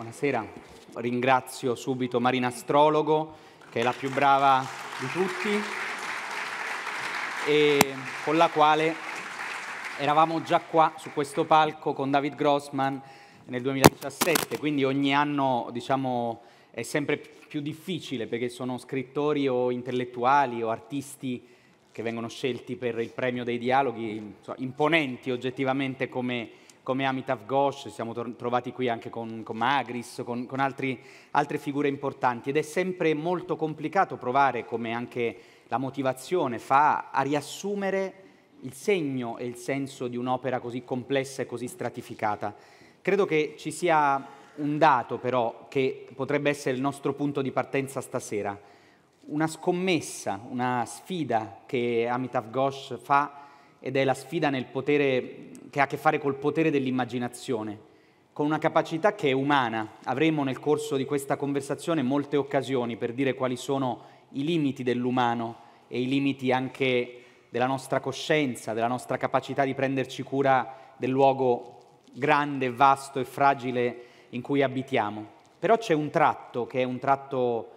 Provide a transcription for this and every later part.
Buonasera, ringrazio subito Marina Astrologo, che è la più brava di tutti e con la quale eravamo già qua su questo palco con David Grossman nel 2017, quindi ogni anno diciamo, è sempre più difficile perché sono scrittori o intellettuali o artisti che vengono scelti per il premio dei dialoghi, imponenti oggettivamente come come Amitav Ghosh, ci siamo trovati qui anche con, con Magris, con, con altri, altre figure importanti ed è sempre molto complicato provare, come anche la motivazione fa, a riassumere il segno e il senso di un'opera così complessa e così stratificata. Credo che ci sia un dato però che potrebbe essere il nostro punto di partenza stasera, una scommessa, una sfida che Amitav Ghosh fa ed è la sfida nel potere che ha a che fare col potere dell'immaginazione, con una capacità che è umana. Avremo nel corso di questa conversazione molte occasioni per dire quali sono i limiti dell'umano e i limiti anche della nostra coscienza, della nostra capacità di prenderci cura del luogo grande, vasto e fragile in cui abitiamo. Però c'è un tratto che è un tratto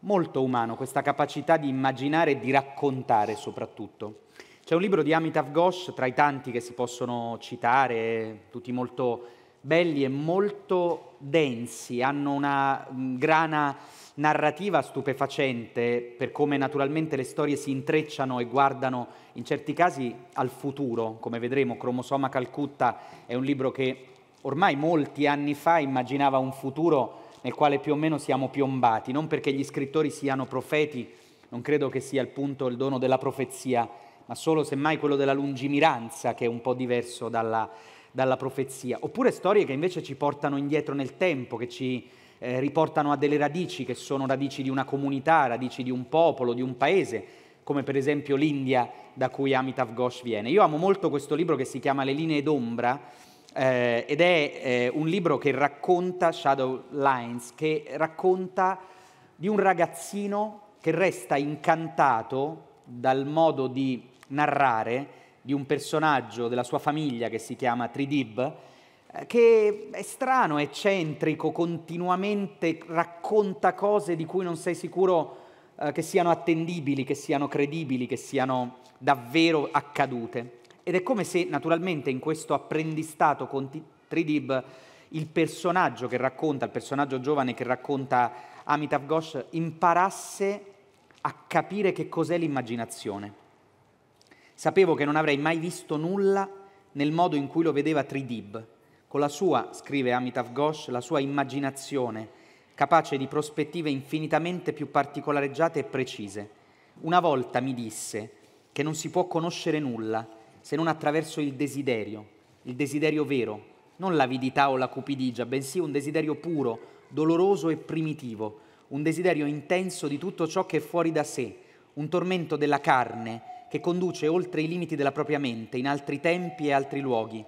molto umano, questa capacità di immaginare e di raccontare soprattutto. C'è un libro di Amitav Ghosh, tra i tanti che si possono citare, tutti molto belli e molto densi, hanno una mm, grana narrativa stupefacente per come naturalmente le storie si intrecciano e guardano in certi casi al futuro, come vedremo Cromosoma Calcutta è un libro che ormai molti anni fa immaginava un futuro nel quale più o meno siamo piombati, non perché gli scrittori siano profeti, non credo che sia il punto il dono della profezia, ma solo semmai quello della lungimiranza, che è un po' diverso dalla, dalla profezia. Oppure storie che invece ci portano indietro nel tempo, che ci eh, riportano a delle radici, che sono radici di una comunità, radici di un popolo, di un paese, come per esempio l'India da cui Amitav Ghosh viene. Io amo molto questo libro che si chiama Le linee d'ombra, eh, ed è eh, un libro che racconta, Shadow Lines, che racconta di un ragazzino che resta incantato dal modo di narrare di un personaggio della sua famiglia che si chiama Tridib, eh, che è strano, eccentrico, continuamente racconta cose di cui non sei sicuro eh, che siano attendibili, che siano credibili, che siano davvero accadute. Ed è come se naturalmente in questo apprendistato con Tridib il personaggio che racconta, il personaggio giovane che racconta Amitav Ghosh, imparasse a capire che cos'è l'immaginazione Sapevo che non avrei mai visto nulla nel modo in cui lo vedeva Tridib, con la sua, scrive Amitav Ghosh, la sua immaginazione, capace di prospettive infinitamente più particolareggiate e precise. Una volta mi disse che non si può conoscere nulla se non attraverso il desiderio, il desiderio vero, non l'avidità o la cupidigia, bensì un desiderio puro, doloroso e primitivo, un desiderio intenso di tutto ciò che è fuori da sé, un tormento della carne che conduce oltre i limiti della propria mente, in altri tempi e altri luoghi,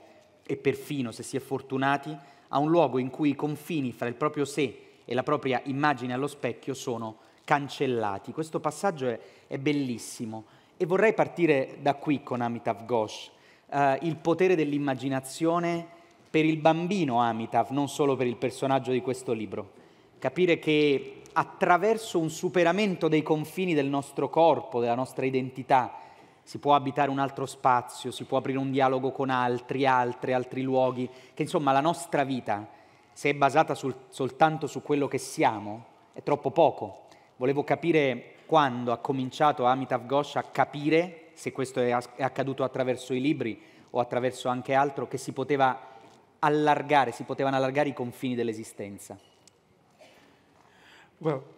e perfino, se si è fortunati, a un luogo in cui i confini fra il proprio sé e la propria immagine allo specchio sono cancellati. Questo passaggio è, è bellissimo e vorrei partire da qui con Amitav Ghosh, eh, il potere dell'immaginazione per il bambino Amitav, non solo per il personaggio di questo libro. Capire che attraverso un superamento dei confini del nostro corpo, della nostra identità, si può abitare un altro spazio, si può aprire un dialogo con altri, altre, altri luoghi, che insomma la nostra vita, se è basata sul, soltanto su quello che siamo, è troppo poco. Volevo capire quando ha cominciato Amitav Ghosh a capire, se questo è, è accaduto attraverso i libri o attraverso anche altro, che si poteva allargare, si potevano allargare i confini dell'esistenza. Well.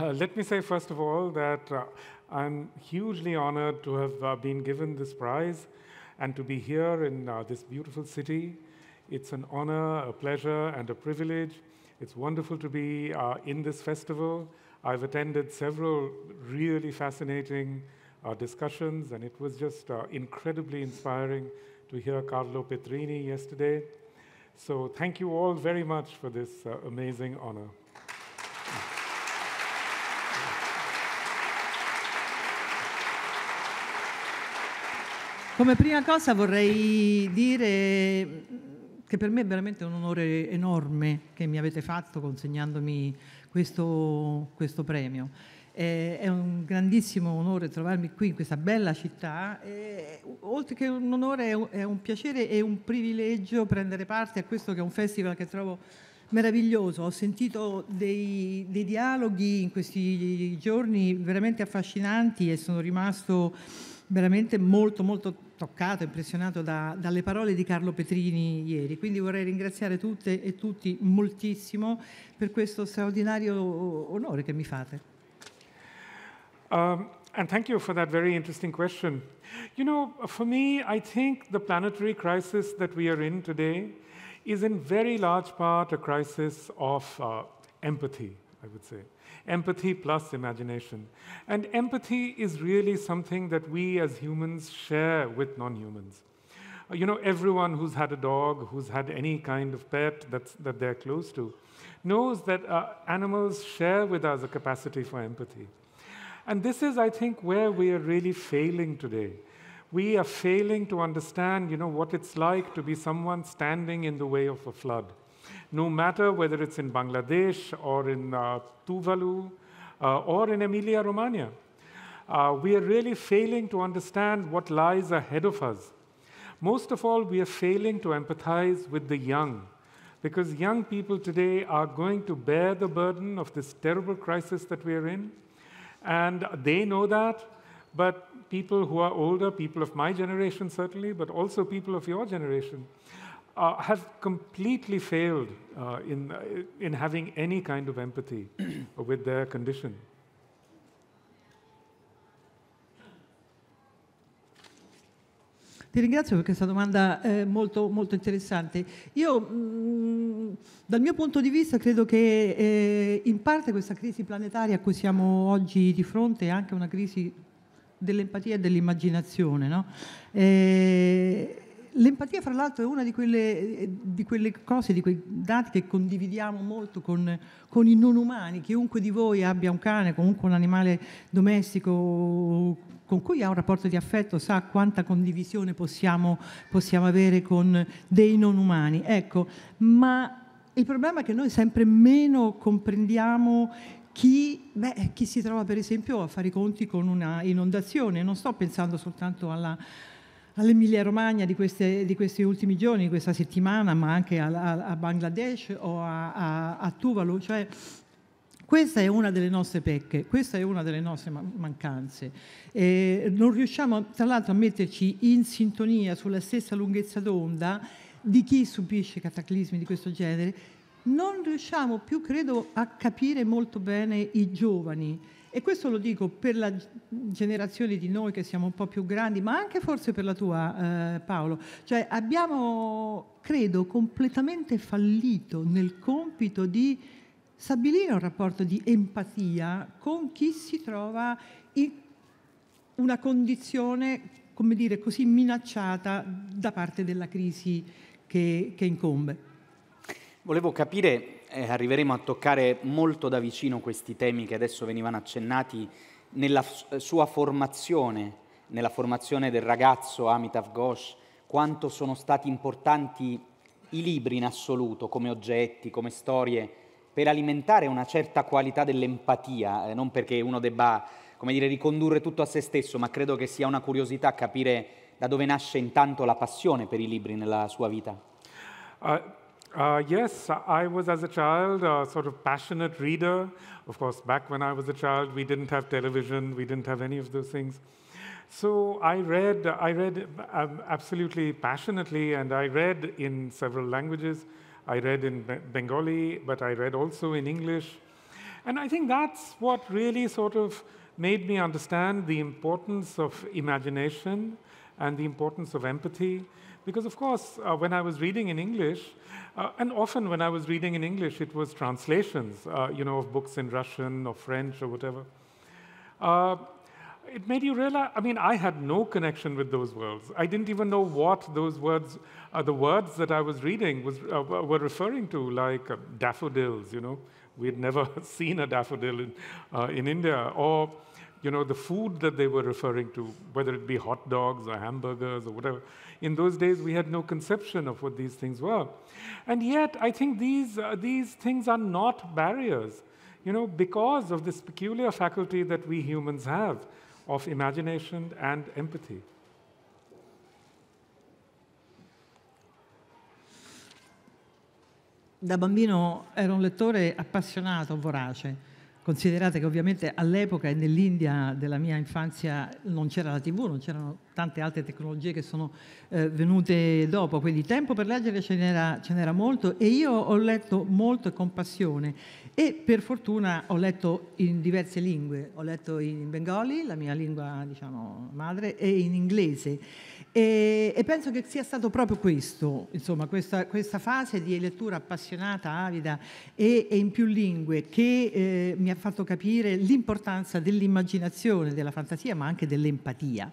Uh, let me say, first of all, that uh, I'm hugely honored to have uh, been given this prize and to be here in uh, this beautiful city. It's an honor, a pleasure, and a privilege. It's wonderful to be uh, in this festival. I've attended several really fascinating uh, discussions, and it was just incredibly inspiring to hear Carlo Petrini yesterday. So, thank you all very much for this amazing honor. Come prima cosa vorrei dire che per me è veramente un onore enorme che mi avete fatto consegnandomi questo, questo premio. Eh, è un grandissimo onore trovarmi qui in questa bella città, eh, oltre che un onore è un piacere e un privilegio prendere parte a questo che è un festival che trovo meraviglioso, ho sentito dei, dei dialoghi in questi giorni veramente affascinanti e sono rimasto veramente molto molto toccato, impressionato da, dalle parole di Carlo Petrini ieri, quindi vorrei ringraziare tutte e tutti moltissimo per questo straordinario onore che mi fate. Um, and thank you for that very interesting question. You know, for me, I think the planetary crisis that we are in today is in very large part a crisis of uh, empathy, I would say. empathy plus imagination. And empathy is really something that we as humans share with non humans. Uh, you know, everyone who's had a dog, who's had any kind of pet that's, that they're close to, knows that uh, animals share with us a capacity for empathy. And this is, I think, where we are really failing today. We are failing to understand, you know, what it's like to be someone standing in the way of a flood no matter whether it's in Bangladesh or in uh, Tuvalu uh, or in Emilia Romagna. Uh, we are really failing to understand what lies ahead of us. Most of all, we are failing to empathize with the young, because young people today are going to bear the burden of this terrible crisis that we are in. And they know that, but people who are older, people of my generation certainly, but also people of your generation, uh, have completely failed uh, in, uh, in having any kind of empathy with their condition. Ti ringrazio per questa domanda eh, molto, molto, interessante. Io, mh, mm, dal mio punto di vista, credo che eh, in parte questa crisi planetaria a cui siamo oggi di fronte è anche una crisi dell'empatia e dell'immaginazione. No? Eh, L'empatia, fra l'altro, è una di quelle, eh, di quelle, cose, di quei dati che condividiamo molto con, con, i non umani. Chiunque di voi abbia un cane, comunque un animale domestico con cui ha un rapporto di affetto, sa quanta condivisione possiamo, possiamo avere con dei non umani. Ecco, ma il problema è che noi sempre meno comprendiamo chi, beh, chi, si trova per esempio a fare i conti con una inondazione. Non sto pensando soltanto alla, all'Emilia Romagna di, queste, di, questi ultimi giorni, di questa settimana, ma anche a, a, a Bangladesh o a, a Tuvalu. Cioè, questa è una delle nostre pecche, questa è una delle nostre mancanze. Eh, non riusciamo tra l'altro a metterci in sintonia sulla stessa lunghezza d'onda di chi subisce cataclismi di questo genere. Non riusciamo più, credo, a capire molto bene i giovani e questo lo dico per la generazione di noi che siamo un po' più grandi, ma anche forse per la tua eh, Paolo. Cioè abbiamo, credo, completamente fallito nel compito di stabilire un rapporto di empatia con chi si trova in una condizione, come dire, così minacciata da parte della crisi che, che incombe. Volevo capire eh, arriveremo a toccare molto da vicino questi temi che adesso venivano accennati nella eh, sua formazione, nella formazione del ragazzo Amitav Ghosh, quanto sono stati importanti i libri in assoluto, come oggetti, come storie, per alimentare una certa qualità dell'empatia, eh, non perché uno debba, come dire, ricondurre tutto a se stesso, ma credo che sia una curiosità capire da dove nasce intanto la passione per i libri nella sua vita. Uh, Uh, yes, I was as a child a sort of passionate reader. Of course, back when I was a child, we didn't have television, we didn't have any of those things. So I read, I read um, absolutely passionately, and I read in several languages. I read in Bengali, but I read also in English. And I think that's what really sort of made me understand the importance of imagination and the importance of empathy because, of course, uh, when I was reading in English, uh, and often when I was reading in English, it was translations, uh, you know, of books in Russian or French or whatever. Uh, it made you realize, I mean, I had no connection with those words. I didn't even know what those words, uh, the words that I was reading was, uh, were referring to, like daffodils, you know. We had never seen a daffodil in, in India. Or you know, the food that they were referring to, whether it be hot dogs or hamburgers or whatever. In those days, we had no conception of what these things were. And yet, I think these, uh, these things are not barriers, you know, because of this peculiar faculty that we humans have of imagination and empathy. Da bambino ero un lettore appassionato, vorace. Considerate che ovviamente all'epoca e nell'India della mia infanzia non c'era la TV, non c'erano tante altre tecnologie che sono eh, venute dopo, quindi tempo per leggere ce n'era, ce n'era molto e io ho letto molto e con passione e per fortuna ho letto in diverse lingue, ho letto in bengali, la mia lingua diciamo, madre, e in inglese. E, e, penso che sia stato proprio questo, insomma, questa, questa fase di lettura appassionata, avida e, e in più lingue che eh, mi ha fatto capire l'importanza dell'immaginazione, della fantasia, ma anche dell'empatia.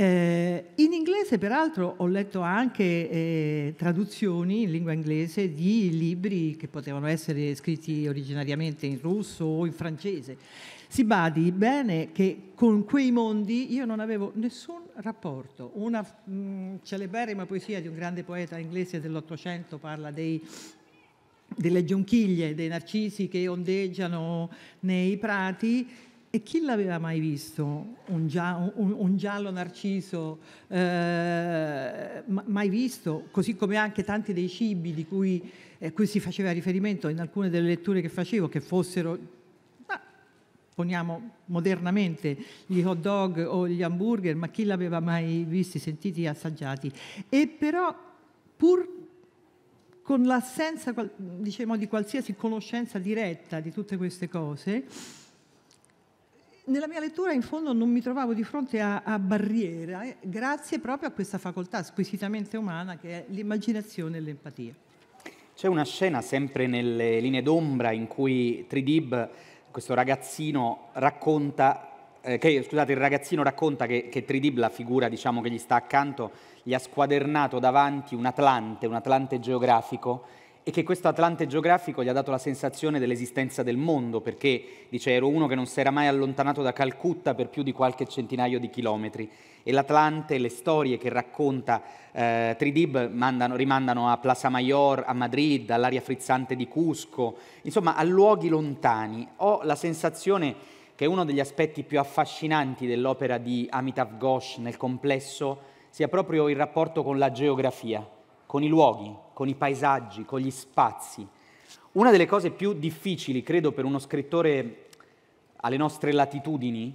Eh, in inglese, peraltro, ho letto anche eh, traduzioni in lingua inglese di libri che potevano essere scritti originariamente in russo o in francese. Si badi bene che con quei mondi io non avevo nessun rapporto. Una mh, mm, celeberrima poesia di un grande poeta inglese dell'Ottocento parla dei delle giunchiglie, dei narcisi che ondeggiano nei prati e chi l'aveva mai visto un, gia, un, un giallo narciso eh, mai visto, così come anche tanti dei cibi di cui, eh, cui, si faceva riferimento in alcune delle letture che facevo, che fossero, ma, poniamo modernamente, gli hot dog o gli hamburger, ma chi l'aveva mai visti, sentiti, assaggiati? E però pur con l'assenza diciamo, di qualsiasi conoscenza diretta di tutte queste cose, nella mia lettura in fondo non mi trovavo di fronte a, a barriera, eh, grazie proprio a questa facoltà squisitamente umana che è l'immaginazione e l'empatia. C'è una scena sempre nelle linee d'ombra in cui Tridib, questo ragazzino, racconta eh, che, scusate, il ragazzino racconta che, che Tridib, la figura diciamo, che gli sta accanto, gli ha squadernato davanti un atlante, un atlante geografico e che questo Atlante geografico gli ha dato la sensazione dell'esistenza del mondo, perché dice ero uno che non si era mai allontanato da Calcutta per più di qualche centinaio di chilometri. E l'Atlante, le storie che racconta eh, Tridib mandano, rimandano a Plaza Mayor, a Madrid, all'aria frizzante di Cusco, insomma a luoghi lontani. Ho la sensazione che uno degli aspetti più affascinanti dell'opera di Amitav Ghosh nel complesso sia proprio il rapporto con la geografia, con i luoghi, con i paesaggi, con gli spazi. Una delle cose più difficili, credo, per uno scrittore alle nostre latitudini,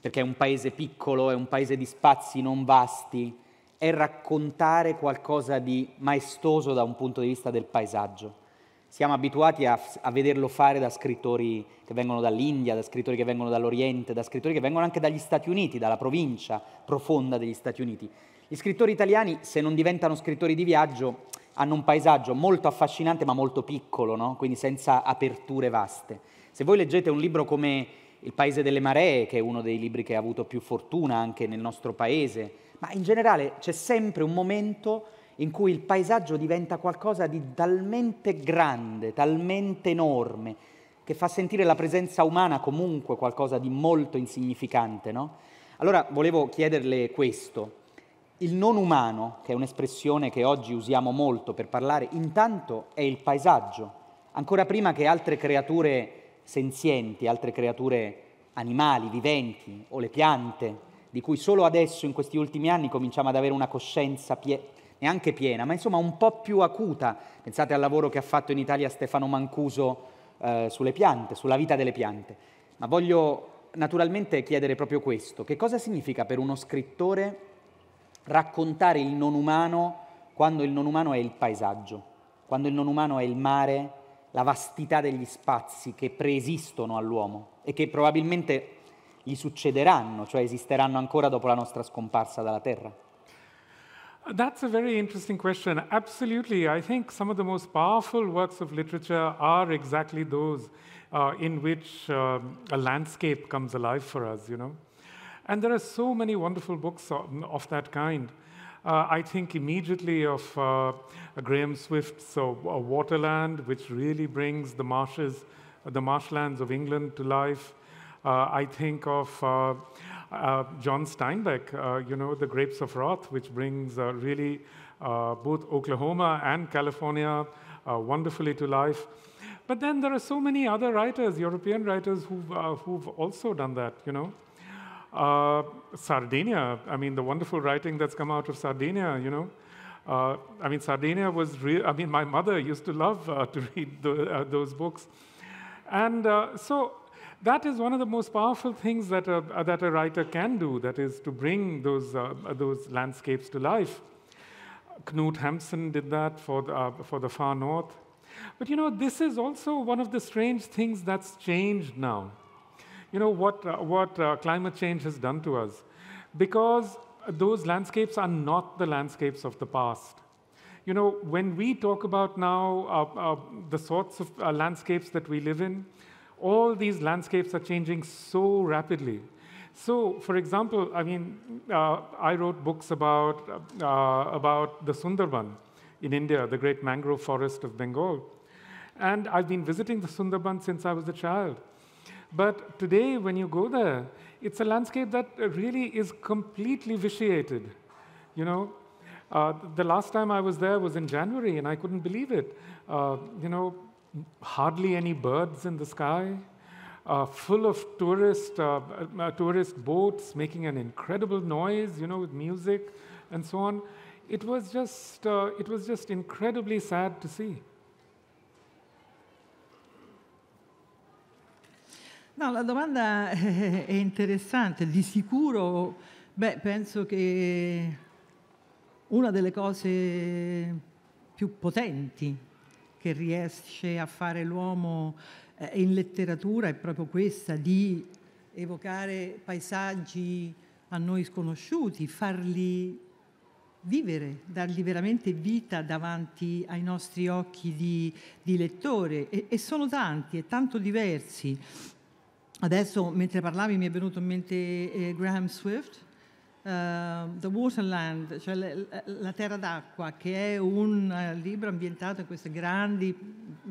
perché è un paese piccolo, è un paese di spazi non vasti, è raccontare qualcosa di maestoso da un punto di vista del paesaggio. Siamo abituati a, a, vederlo fare da scrittori che vengono dall'India, da scrittori che vengono dall'Oriente, da scrittori che vengono anche dagli Stati Uniti, dalla provincia profonda degli Stati Uniti. Gli scrittori italiani, se non diventano scrittori di viaggio, hanno un paesaggio molto affascinante ma molto piccolo, no? quindi senza aperture vaste. Se voi leggete un libro come Il Paese delle Maree, che è uno dei libri che ha avuto più fortuna anche nel nostro paese, ma in generale c'è sempre un momento in cui il paesaggio diventa qualcosa di talmente grande, talmente enorme, che fa sentire la presenza umana comunque qualcosa di molto insignificante. No? Allora volevo chiederle questo il non umano, che è un'espressione che oggi usiamo molto per parlare, intanto è il paesaggio, ancora prima che altre creature senzienti, altre creature animali, viventi o le piante, di cui solo adesso, in questi ultimi anni, cominciamo ad avere una coscienza pie- neanche piena, ma insomma un po' più acuta. Pensate al lavoro che ha fatto in Italia Stefano Mancuso eh, sulle piante, sulla vita delle piante. Ma voglio naturalmente chiedere proprio questo, che cosa significa per uno scrittore raccontare il non umano quando il non umano è il paesaggio, quando il non umano è il mare, la vastità degli spazi che preesistono all'uomo e che probabilmente gli succederanno, cioè esisteranno ancora dopo la nostra scomparsa dalla Terra. That's a very interesting question. Absolutely. I think some of the most powerful works of literature are exactly those uh, in which uh, a landscape comes alive for us, you know. And there are so many wonderful books of, that kind. Uh, I think immediately of uh, Graham Swift's uh, Waterland, which really brings the marshes, the marshlands of England to life. Uh, I think of uh, uh, John Steinbeck, you know, The Grapes of Wrath, which brings really both Oklahoma and California wonderfully to life. But then there are so many other writers, European writers, who've, who've also done that, you know. Uh, Sardinia, I mean, the wonderful writing that's come out of Sardinia, you know. Uh, I mean, Sardinia was real. I mean, my mother used to love uh, to read the, uh, those books. And uh, so that is one of the most powerful things that a, that a writer can do, that is to bring those, those landscapes to life. Knut Hamsun did that for the, for the far north. But you know, this is also one of the strange things that's changed now you know, what, uh, what uh, climate change has done to us. Because those landscapes are not the landscapes of the past. You know, when we talk about now uh, uh, the sorts of uh, landscapes that we live in, all these landscapes are changing so rapidly. So, for example, I mean, uh, I wrote books about, uh, about the Sundarban in India, the great mangrove forest of Bengal. And I've been visiting the Sundarban since I was a child. But today, when you go there, it's a landscape that really is completely vitiated. You know, uh, the last time I was there was in January, and I couldn't believe it. Uh, you know, hardly any birds in the sky, uh, full of tourist uh, uh, tourist boats making an incredible noise. You know, with music and so on. It was just uh, it was just incredibly sad to see. No, la domanda è interessante. Di sicuro, beh, penso che una delle cose più potenti che riesce a fare l'uomo eh, in letteratura è proprio questa di evocare paesaggi a noi sconosciuti, farli vivere, dargli veramente vita davanti ai nostri occhi di, di lettore e, e sono tanti e tanto diversi. Adesso, mentre parlavi, mi è venuto in mente eh, Graham Swift, uh, The Waterland, cioè la, la terra d'acqua, che è un eh, libro ambientato in queste grandi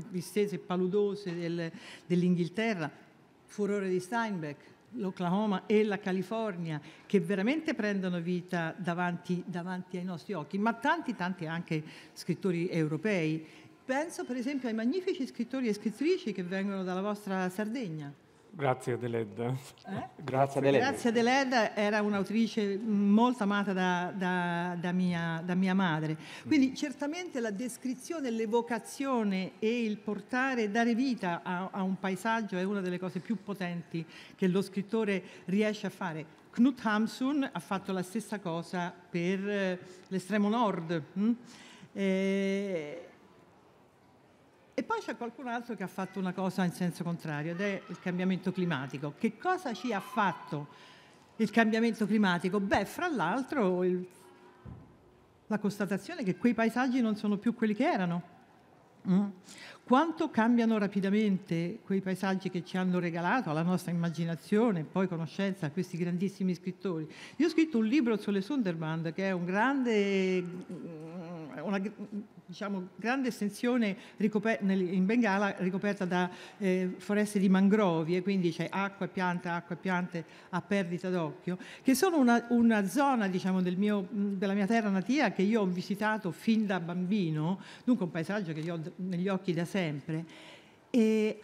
distese paludose del, dell'Inghilterra, Furore di Steinbeck, l'Oklahoma e la California, che veramente prendono vita davanti, davanti ai nostri occhi, ma tanti, tanti anche scrittori europei. Penso per esempio ai magnifici scrittori e scrittrici che vengono dalla vostra Sardegna. Grazie Adeleda. Eh? Grazie Adeleda. Grazie Adeleda, era un'autrice molto amata da, da, da, mia, da, mia, madre. Quindi mm. certamente la descrizione, l'evocazione e il portare, dare vita a, a un paesaggio è una delle cose più potenti che lo scrittore riesce a fare. Knut Hamsun ha fatto la stessa cosa per eh, l'estremo nord. Mm? Eh, e poi c'è qualcun altro che ha fatto una cosa in senso contrario ed è il cambiamento climatico. Che cosa ci ha fatto il cambiamento climatico? Beh, fra l'altro il, la constatazione che quei paesaggi non sono più quelli che erano. Mm. Quanto cambiano rapidamente quei paesaggi che ci hanno regalato alla nostra immaginazione e poi conoscenza questi grandissimi scrittori. Io ho scritto un libro sulle Sunderband che è un grande, una, diciamo, grande estensione in Bengala ricoperta da eh, foreste di mangrovie, quindi c'è acqua e pianta, acqua e piante a perdita d'occhio, che sono una, una zona diciamo, del mio, della mia terra natia che io ho visitato fin da bambino, dunque un paesaggio che io ho negli occhi da sempre, e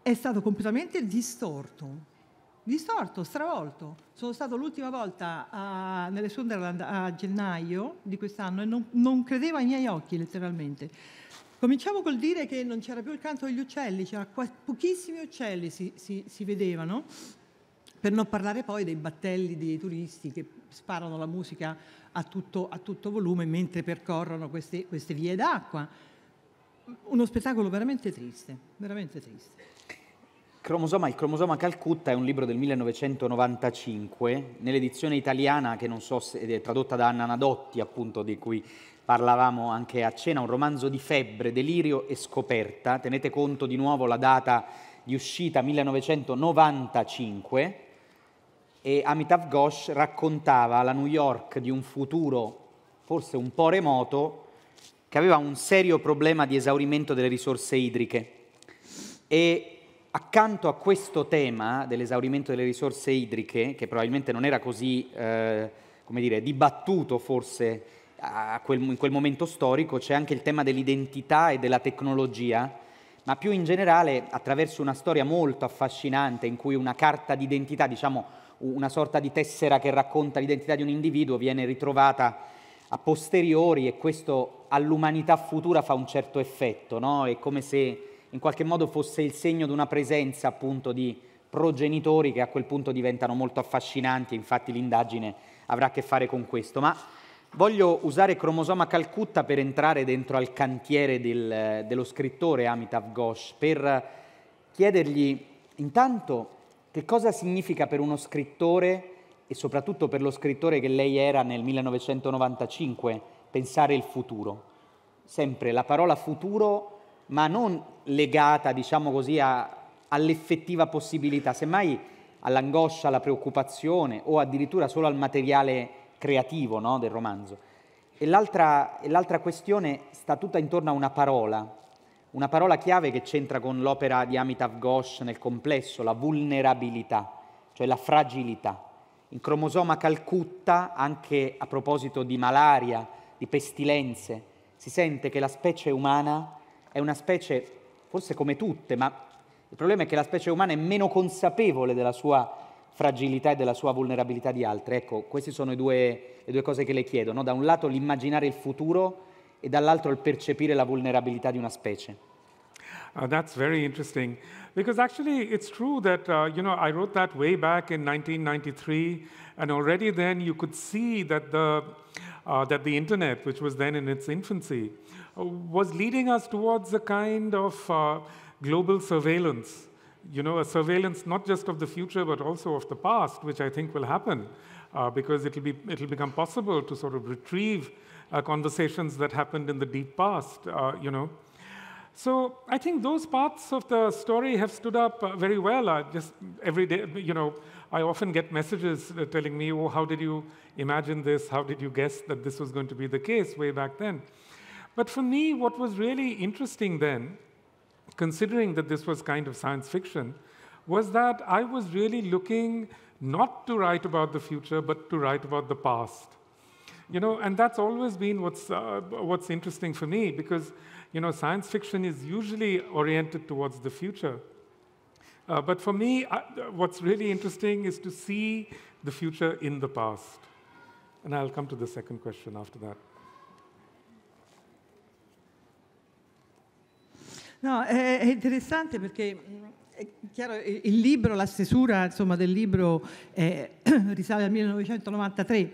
è stato completamente distorto distorto, stravolto. Sono stato l'ultima volta a, nelle Sunderland a gennaio di quest'anno e non, non credevo ai miei occhi letteralmente. Cominciamo col dire che non c'era più il canto degli uccelli, c'era qua, pochissimi uccelli si, si, si, vedevano, per non parlare poi dei battelli dei turisti che sparano la musica a tutto, a tutto volume mentre percorrono queste, queste vie d'acqua. Uno spettacolo veramente triste, veramente triste. Cromosoma, il cromosoma Calcutta è un libro del 1995, nell'edizione italiana, che non so se è tradotta da Anna Nadotti, appunto, di cui parlavamo anche a cena, un romanzo di febbre, delirio e scoperta. Tenete conto di nuovo la data di uscita 1995 e Amitav Ghosh raccontava la New York di un futuro forse un po' remoto che aveva un serio problema di esaurimento delle risorse idriche e accanto a questo tema dell'esaurimento delle risorse idriche, che probabilmente non era così eh, dire, dibattuto forse quel, in quel momento storico, c'è anche il tema dell'identità e della tecnologia, ma più in generale attraverso una storia molto affascinante in cui una carta d'identità, diciamo una sorta di tessera che racconta l'identità di un individuo, viene ritrovata a posteriori e questo all'umanità futura fa un certo effetto, no? È come se in qualche modo fosse il segno di una presenza appunto di progenitori che a quel punto diventano molto affascinanti, infatti l'indagine avrà a che fare con questo. Ma voglio usare Cromosoma Calcutta per entrare dentro al cantiere del, dello scrittore Amitav Ghosh, per chiedergli intanto che cosa significa per uno scrittore e soprattutto per lo scrittore che lei era nel 1995 pensare il futuro. Sempre la parola futuro ma non legata, diciamo così, a, all'effettiva possibilità, semmai all'angoscia, alla preoccupazione o addirittura solo al materiale creativo no, del romanzo. E l'altra, e l'altra questione sta tutta intorno a una parola, una parola chiave che c'entra con l'opera di Amitav Ghosh nel complesso, la vulnerabilità, cioè la fragilità. In cromosoma Calcutta, anche a proposito di malaria, di pestilenze, si sente che la specie umana è una specie, forse come tutte, ma il problema è che la specie umana è meno consapevole della sua fragilità e della sua vulnerabilità di altre. Ecco, queste sono due, le due cose che le chiedo, no? da un lato l'immaginare il futuro e dall'altro il percepire la vulnerabilità di una specie. Uh, that's very interesting. Because actually, it's true that, uh, you know, I wrote that way back in 1993, and already then you could see that the, uh, that the internet, which was then in its infancy, was leading us towards a kind of uh, global surveillance. You know, a surveillance not just of the future, but also of the past, which I think will happen, uh, because it'll, be, it'll become possible to sort of retrieve uh, conversations that happened in the deep past, uh, you know. So I think those parts of the story have stood up uh, very well. I just every day, you know, I often get messages uh, telling me, "Oh, how did you imagine this? How did you guess that this was going to be the case way back then?" But for me, what was really interesting then, considering that this was kind of science fiction, was that I was really looking not to write about the future, but to write about the past. You know, and that's always been what's, uh, what's interesting for me because, you know, science fiction is usually oriented towards the future. Uh, but for me, I, what's really interesting is to see the future in the past. And I'll come to the second question after that. No, è, è interessante perché mm, è Chiaro, il libro, la stesura insomma, del libro eh, risale al 1993.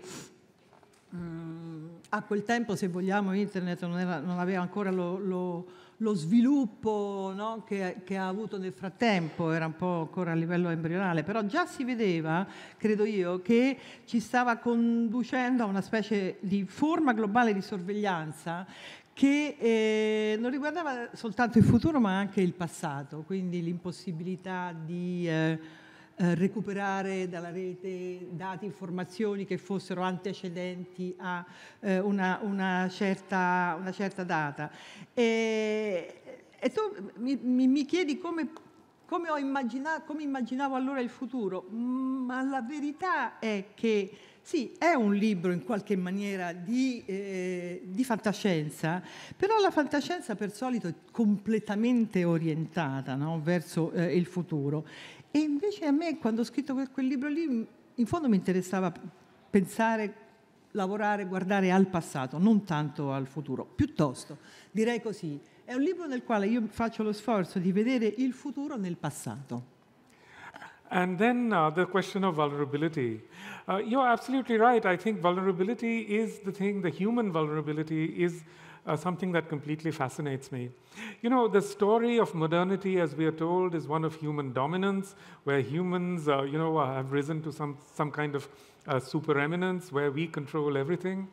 Mm, a quel tempo, se vogliamo, internet non, era, non aveva ancora lo, lo, lo sviluppo no, che, che, ha avuto nel frattempo, era un po' ancora a livello embrionale, però già si vedeva, credo io, che ci stava conducendo a una specie di forma globale di sorveglianza che eh, non riguardava soltanto il futuro ma anche il passato, quindi l'impossibilità di eh, eh, recuperare dalla rete dati, informazioni che fossero antecedenti a eh, una, una, certa, una, certa, data. E, e tu mi, mi chiedi come come, immaginato, come, immaginavo allora il futuro, ma la verità è che sì, è un libro in qualche maniera di, eh, di, fantascienza, però la fantascienza per solito è completamente orientata no? verso eh, il futuro. E invece a me quando ho scritto quel, quel libro lì, in fondo mi interessava pensare, lavorare, guardare al passato, non tanto al futuro. Piuttosto, direi così, è un libro nel quale io faccio lo sforzo di vedere il futuro nel passato. And then uh, the question of vulnerability. Uh, you're absolutely right. I think vulnerability is the thing, the human vulnerability is uh, something that completely fascinates me. You know, the story of modernity, as we are told, is one of human dominance, where humans, uh, you know, have risen to some, some kind of uh, supereminence, where we control everything.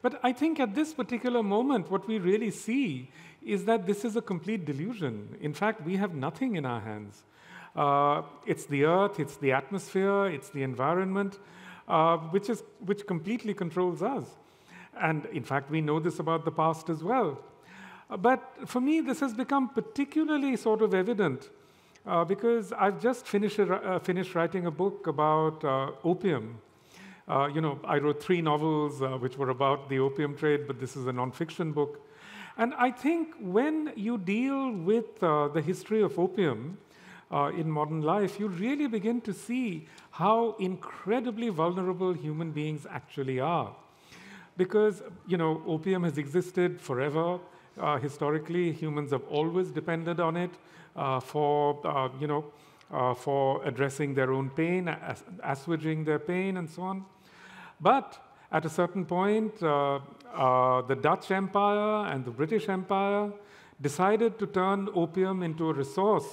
But I think at this particular moment, what we really see is that this is a complete delusion. In fact, we have nothing in our hands. Uh, it's the earth, it's the atmosphere, it's the environment, uh, which, is, which completely controls us. And in fact, we know this about the past as well. Uh, but for me, this has become particularly sort of evident uh, because I've just finished, uh, finished writing a book about uh, opium. Uh, you know, I wrote three novels uh, which were about the opium trade, but this is a nonfiction book. And I think when you deal with the history of opium, uh, in modern life, you really begin to see how incredibly vulnerable human beings actually are. Because, you know, opium has existed forever. Uh, historically, humans have always depended on it uh, for, uh, you know, uh, for addressing their own pain, assuaging their pain, and so on. But at a certain point, uh, uh, the Dutch Empire and the British Empire decided to turn opium into a resource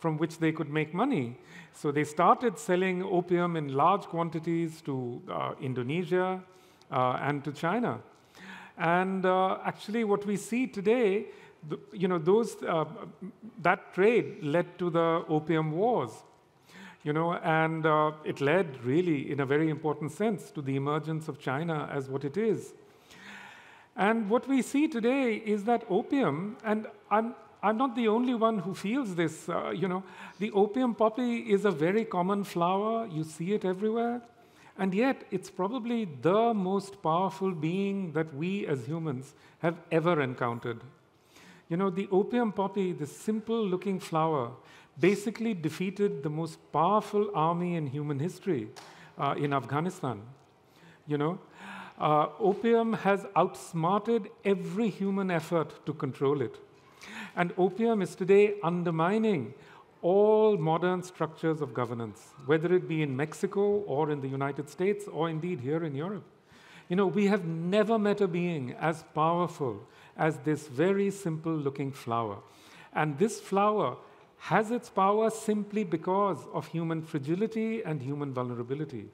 from which they could make money. So they started selling opium in large quantities to uh, Indonesia uh, and to China. And uh, actually, what we see today, the, you know, those, uh, that trade led to the opium wars. You know, and uh, it led really, in a very important sense, to the emergence of China as what it is. And what we see today is that opium, and I'm I'm not the only one who feels this. Uh, you know, the opium poppy is a very common flower. You see it everywhere. And yet, it's probably the most powerful being that we as humans have ever encountered. You know, the opium poppy, this simple looking flower, basically defeated the most powerful army in human history uh, in Afghanistan. You know, uh, opium has outsmarted every human effort to control it. And opium is today undermining all modern structures of governance, whether it be in Mexico or in the United States or indeed here in Europe. You know, we have never met a being as powerful as this very simple looking flower. And this flower has its power simply because of human fragility and human vulnerability.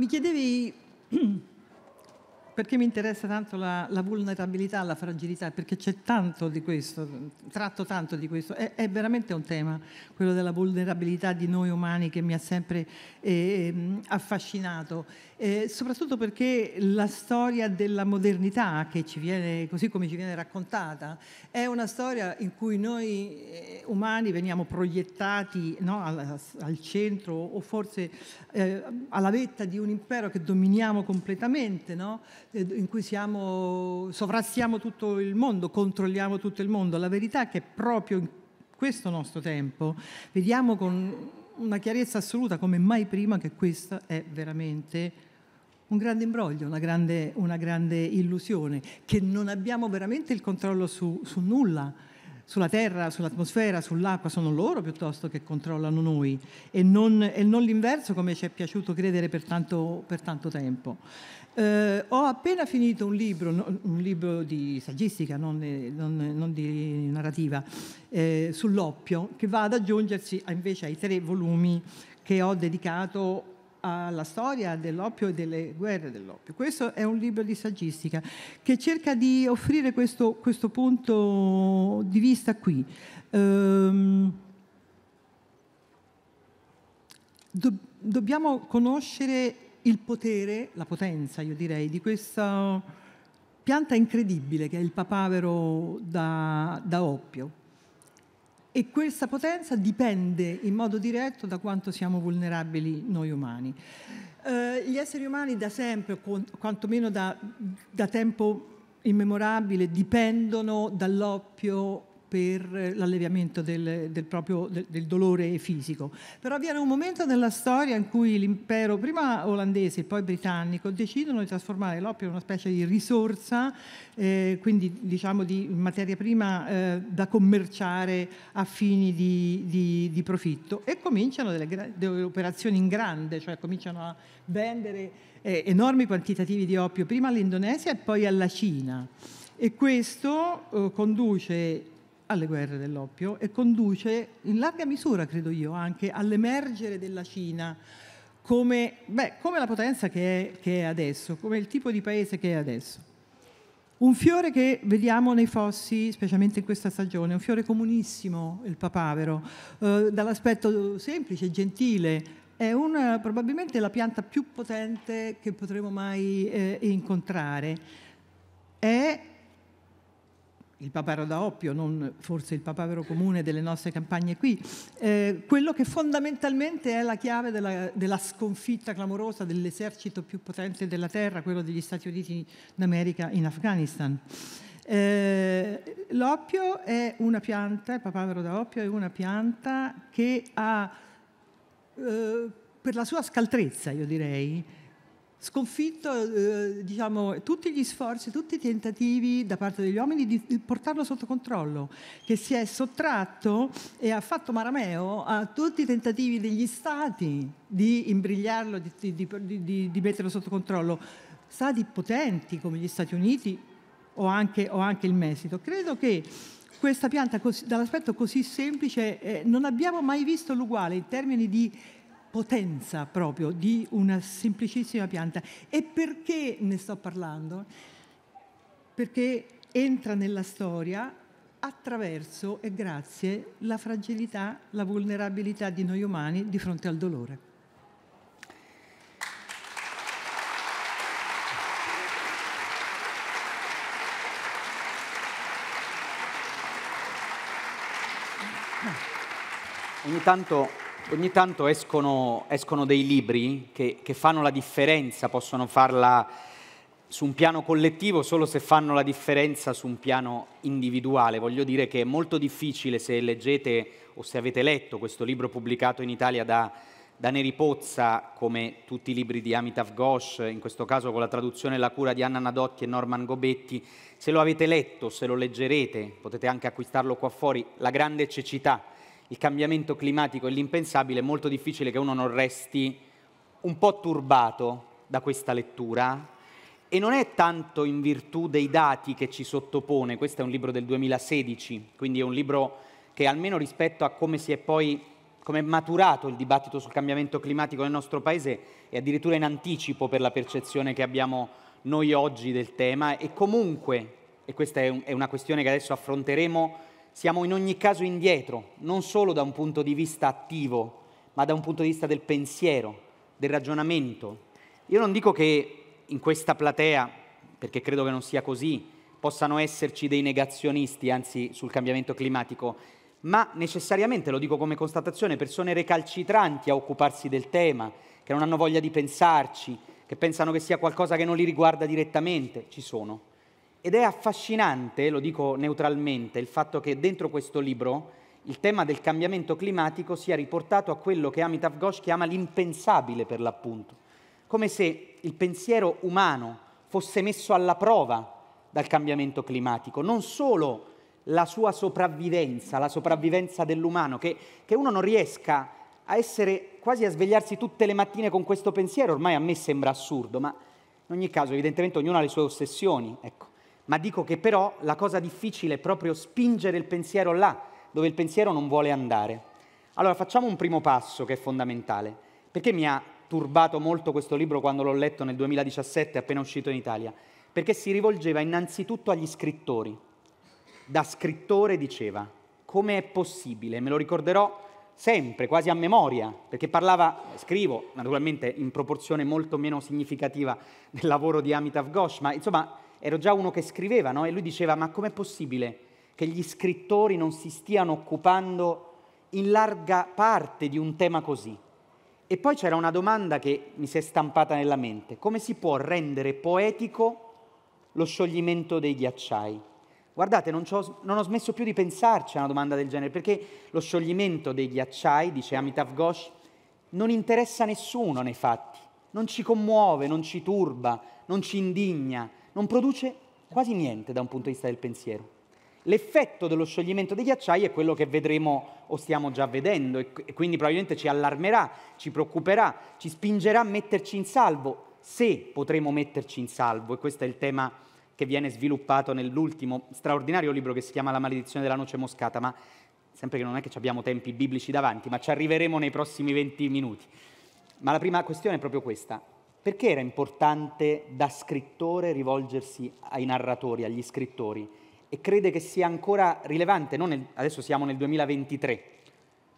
Mi chiedevi perché mi interessa tanto la, la, vulnerabilità, la fragilità, perché c'è tanto di questo, tratto tanto di questo, è, è veramente un tema, quello della vulnerabilità di noi umani che mi ha sempre eh, ehm, affascinato eh, soprattutto perché la storia della modernità, che ci viene, così come ci viene raccontata, è una storia in cui noi eh, umani veniamo proiettati no, al, al, centro o forse eh, alla vetta di un impero che dominiamo completamente, no? Eh, in cui siamo, sovrastiamo tutto il mondo, controlliamo tutto il mondo. La verità è che proprio in questo nostro tempo vediamo con una chiarezza assoluta come mai prima che questa è veramente un grande imbroglio, una grande, una grande illusione, che non abbiamo veramente il controllo su, su nulla, sulla terra, sull'atmosfera, sull'acqua, sono loro piuttosto che controllano noi e non, e non l'inverso come ci è piaciuto credere per tanto, per tanto tempo. Eh, ho appena finito un libro, un libro di saggistica, non, non, non di narrativa, eh, sull'oppio, che va ad aggiungersi invece ai tre volumi che ho dedicato alla storia dell'oppio e delle guerre dell'oppio. Questo è un libro di saggistica che cerca di offrire questo, questo punto di vista qui. Ehm, do, dobbiamo conoscere il potere, la potenza, io direi, di questa pianta incredibile che è il papavero da, da oppio e questa potenza dipende in modo diretto da quanto siamo vulnerabili noi umani. Eh, gli esseri umani da sempre, quantomeno da, da tempo immemorabile, dipendono dall'oppio per l'alleviamento del, del, proprio, del, del, dolore fisico. Però viene un momento nella storia in cui l'impero, prima olandese e poi britannico, decidono di trasformare l'oppio in una specie di risorsa, eh, quindi diciamo di materia prima eh, da commerciare a fini di, di, di profitto e cominciano delle, delle operazioni in grande, cioè cominciano a vendere eh, enormi quantitativi di oppio prima all'Indonesia e poi alla Cina. E questo eh, conduce alle guerre dell'oppio e conduce in larga misura, credo io, anche all'emergere della Cina come, beh, come la potenza che è, che è adesso, come il tipo di paese che è adesso. Un fiore che vediamo nei fossi, specialmente in questa stagione, un fiore comunissimo, il papavero, eh, dall'aspetto semplice, gentile, è una, probabilmente la pianta più potente che potremo mai eh, incontrare. È il papavero da oppio, non forse il papavero comune delle nostre campagne qui, eh, quello che fondamentalmente è la chiave della, della sconfitta clamorosa dell'esercito più potente della terra, quello degli Stati Uniti d'America in Afghanistan. Eh, l'oppio è una pianta, il papavero da oppio è una pianta che ha, eh, per la sua scaltrezza, io direi, sconfitto eh, diciamo, tutti gli sforzi, tutti i tentativi da parte degli uomini di, di, portarlo sotto controllo, che si è sottratto e ha fatto marameo a tutti i tentativi degli stati di imbrigliarlo, di, di, di metterlo sotto controllo. Stati potenti come gli Stati Uniti o anche, o anche il Messico. Credo che questa pianta così, dall'aspetto così semplice eh, non abbiamo mai visto l'uguale in termini di potenza proprio di una semplicissima pianta. E perché ne sto parlando? Perché entra nella storia attraverso e grazie la fragilità, la vulnerabilità di noi umani di fronte al dolore. Ogni tanto Ogni tanto escono, escono dei libri che, che, fanno la differenza, possono farla su un piano collettivo solo se fanno la differenza su un piano individuale. Voglio dire che è molto difficile se leggete o se avete letto questo libro pubblicato in Italia da, da Neri Pozza, come tutti i libri di Amitav Ghosh, in questo caso con la traduzione la cura di Anna Nadotti e Norman Gobetti, se lo avete letto, se lo leggerete, potete anche acquistarlo qua fuori, La grande cecità il cambiamento climatico e l'impensabile, è molto difficile che uno non resti un po' turbato da questa lettura. E non è tanto in virtù dei dati che ci sottopone, questo è un libro del 2016, quindi è un libro che almeno rispetto a come si è poi come è maturato il dibattito sul cambiamento climatico nel nostro paese è addirittura in anticipo per la percezione che abbiamo noi oggi del tema e comunque, e questa è, un, è una questione che adesso affronteremo, siamo in ogni caso indietro, non solo da un punto di vista attivo, ma da un punto di vista del pensiero, del ragionamento. Io non dico che in questa platea, perché credo che non sia così, possano esserci dei negazionisti, anzi sul cambiamento climatico, ma necessariamente, lo dico come constatazione, persone recalcitranti a occuparsi del tema, che non hanno voglia di pensarci, che pensano che sia qualcosa che non li riguarda direttamente, ci sono. Ed è affascinante, lo dico neutralmente, il fatto che dentro questo libro il tema del cambiamento climatico sia riportato a quello che Amitav Ghosh chiama l'impensabile per l'appunto, come se il pensiero umano fosse messo alla prova dal cambiamento climatico, non solo la sua sopravvivenza, la sopravvivenza dell'umano, che, che uno non riesca a essere quasi a svegliarsi tutte le mattine con questo pensiero, ormai a me sembra assurdo, ma in ogni caso evidentemente ognuno ha le sue ossessioni, ecco ma dico che però la cosa difficile è proprio spingere il pensiero là, dove il pensiero non vuole andare. Allora facciamo un primo passo che è fondamentale, perché mi ha turbato molto questo libro quando l'ho letto nel 2017, appena uscito in Italia, perché si rivolgeva innanzitutto agli scrittori. Da scrittore diceva, come è possibile? Me lo ricorderò sempre, quasi a memoria, perché parlava, scrivo, naturalmente in proporzione molto meno significativa del lavoro di Amitav Ghosh, ma insomma ero già uno che scriveva, no? E lui diceva, ma com'è possibile che gli scrittori non si stiano occupando in larga parte di un tema così? E poi c'era una domanda che mi si è stampata nella mente, come si può rendere poetico lo scioglimento dei ghiacciai? Guardate, non, non, ho smesso più di pensarci a una domanda del genere, perché lo scioglimento dei ghiacciai, dice Amitav Ghosh, non interessa nessuno nei fatti, non ci commuove, non ci turba, non ci indigna, non produce quasi niente da un punto di vista del pensiero. L'effetto dello scioglimento dei ghiacciai è quello che vedremo o stiamo già vedendo e quindi probabilmente ci allarmerà, ci preoccuperà, ci spingerà a metterci in salvo, se potremo metterci in salvo, e questo è il tema che viene sviluppato nell'ultimo straordinario libro che si chiama La maledizione della noce moscata, ma sempre che non è che abbiamo tempi biblici davanti, ma ci arriveremo nei prossimi 20 minuti. Ma la prima questione è proprio questa. Perché era importante da scrittore rivolgersi ai narratori, agli scrittori? E crede che sia ancora rilevante, nel, adesso siamo nel 2023,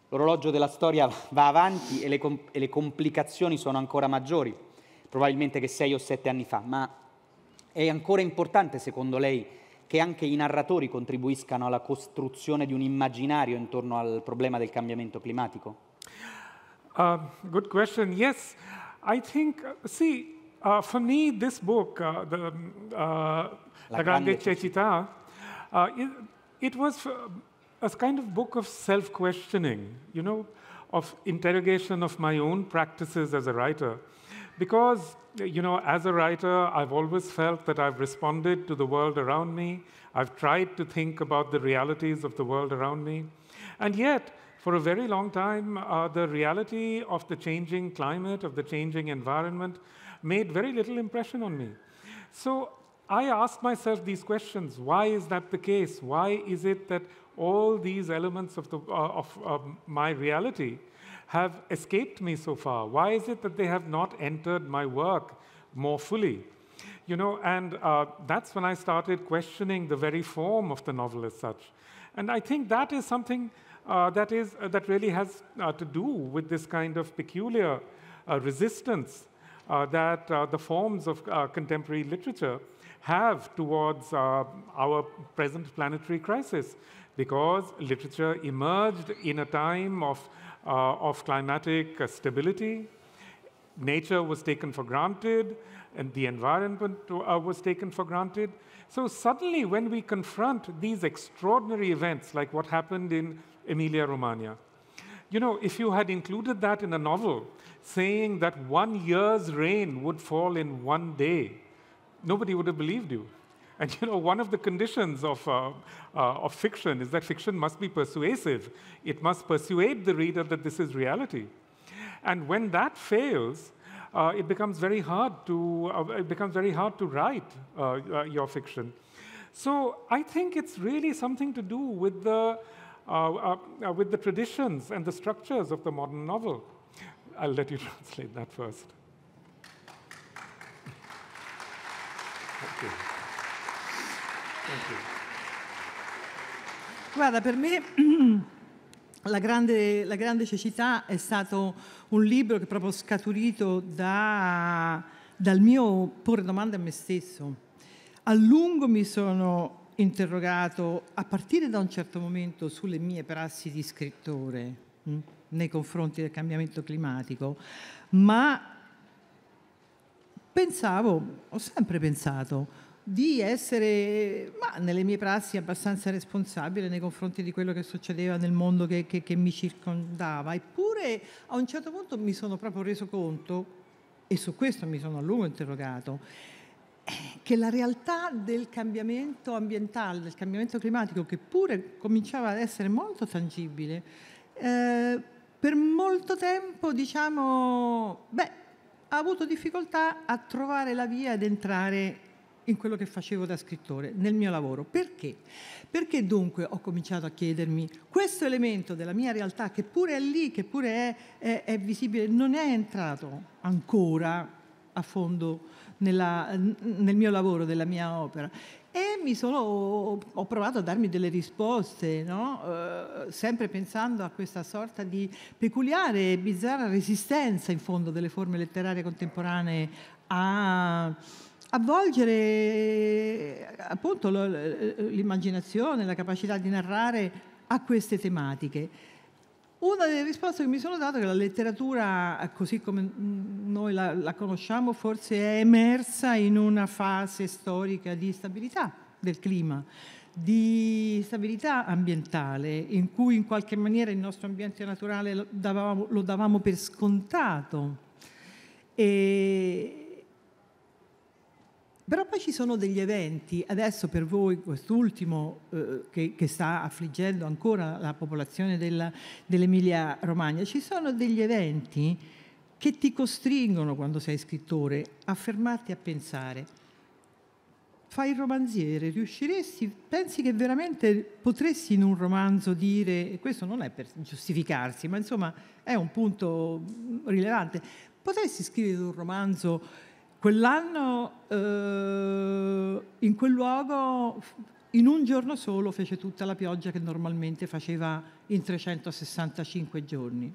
l'orologio della storia va avanti e le, e le complicazioni sono ancora maggiori, probabilmente che sei o sette anni fa, ma è ancora importante secondo lei che anche i narratori contribuiscano alla costruzione di un immaginario intorno al problema del cambiamento climatico? Uh, good question. Yes. I think, see, uh, for me, this book, uh, the uh, La Grande Cecita, uh, it, it, was uh, a kind of book of self-questioning, you know, of interrogation of my own practices as a writer. Because, you know, as a writer, I've always felt that I've responded to the world around me. I've tried to think about the realities of the world around me. And yet, for a very long time, uh, the reality of the changing climate, of the changing environment, made very little impression on me. So I asked myself these questions why is that the case? Why is it that all these elements of, the, uh, of uh, my reality have escaped me so far? Why is it that they have not entered my work more fully? You know, and uh, that's when I started questioning the very form of the novel as such. And I think that is something uh, that, is, uh, that really has uh, to do with this kind of peculiar resistance that the forms of contemporary literature have towards our present planetary crisis because literature emerged in a time of, uh, of climatic stability. Nature was taken for granted, and the environment uh, was taken for granted. So, suddenly, when we confront these extraordinary events, like what happened in Emilia Romagna. You know, if you had included that in a novel, saying that one year's rain would fall in one day, nobody would have believed you. And you know, one of the conditions of, uh, uh, of fiction is that fiction must be persuasive. It must persuade the reader that this is reality. And when that fails, uh, it becomes very hard to uh, it becomes very hard to write uh, uh, your fiction. So I think it's really something to do with the Uh, uh, uh, with the traditions and the structures of the modern novel. I'll let you translate that first. Thank you. Thank you. Guarda, per me La grande, la grande, cecità è stato un libro che è proprio scaturito da, dal mio porre domande a me stesso. A lungo mi sono interrogato a partire da un certo momento sulle mie prassi di scrittore mh, mm, nei confronti del cambiamento climatico, ma pensavo, ho sempre pensato di essere ma, nelle mie prassi abbastanza responsabile nei confronti di quello che succedeva nel mondo che, che, che mi circondava, eppure a un certo punto mi sono proprio reso conto, e su questo mi sono a lungo interrogato, che la realtà del cambiamento ambientale, del cambiamento climatico, che pure cominciava ad essere molto tangibile, eh, per molto tempo diciamo, beh, ha avuto difficoltà a trovare la via ad entrare in quello che facevo da scrittore, nel mio lavoro. Perché? Perché dunque ho cominciato a chiedermi questo elemento della mia realtà, che pure è lì, che pure è, è, è visibile, non è entrato ancora a fondo nella, nel mio lavoro, della mia opera. E sono, ho provato a darmi delle risposte, no? eh, sempre pensando a questa sorta di peculiare e bizzarra resistenza in fondo delle forme letterarie contemporanee a avvolgere appunto l'immaginazione, la capacità di narrare a queste tematiche. Una delle risposte che mi sono dato è che la letteratura, eh, così come noi la, la conosciamo, forse è emersa in una fase storica di stabilità del clima, di stabilità ambientale, in cui in qualche maniera il nostro ambiente naturale lo davamo, lo davamo per scontato. E, però poi ci sono degli eventi, adesso per voi quest'ultimo eh, che, che, sta affliggendo ancora la popolazione della, dell'Emilia Romagna, ci sono degli eventi che ti costringono quando sei scrittore a fermarti a pensare. Fai il romanziere, riusciresti, pensi che veramente potresti in un romanzo dire, e questo non è per giustificarsi, ma insomma è un punto rilevante, potresti scrivere un romanzo Quell'anno, eh, in quel luogo, in un giorno solo fece tutta la pioggia che normalmente faceva in 365 giorni.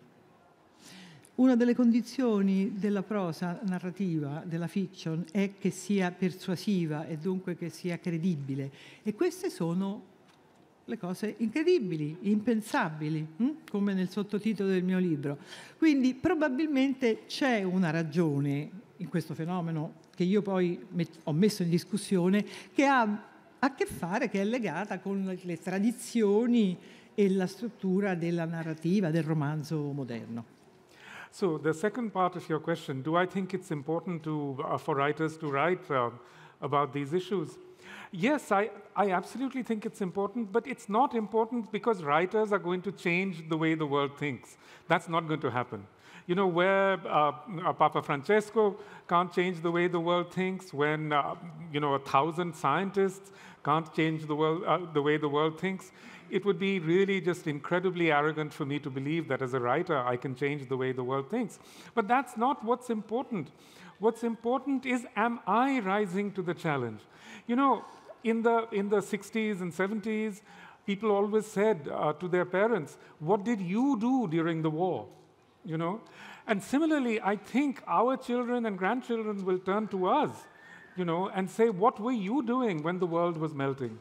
Una delle condizioni della prosa narrativa, della fiction, è che sia persuasiva e dunque che sia credibile. E queste sono le cose incredibili, impensabili, hm? come nel sottotitolo del mio libro. Quindi probabilmente c'è una ragione in questo fenomeno che io poi met- ho messo in discussione, che ha a che fare, che è legata con le tradizioni e la struttura della narrativa del romanzo moderno. So the second part of your question, do I think it's important to, uh, for writers to write uh, about these issues? Yes, I, I absolutely think it's important, but it's not important because writers are going to change the way the world thinks. That's not going to happen. you know, where uh, uh, Papa Francesco can't change the way the world thinks, when, uh, you know, a thousand scientists can't change the, world, uh, the way the world thinks, it would be really just incredibly arrogant for me to believe that as a writer, I can change the way the world thinks. But that's not what's important. What's important is, am I rising to the challenge? You know, in the, in the 60s and 70s, people always said uh, to their parents, What did you do during the war? you know? And similarly, I think our children and grandchildren will turn to us, you know, and say, what were you doing when the world was melting?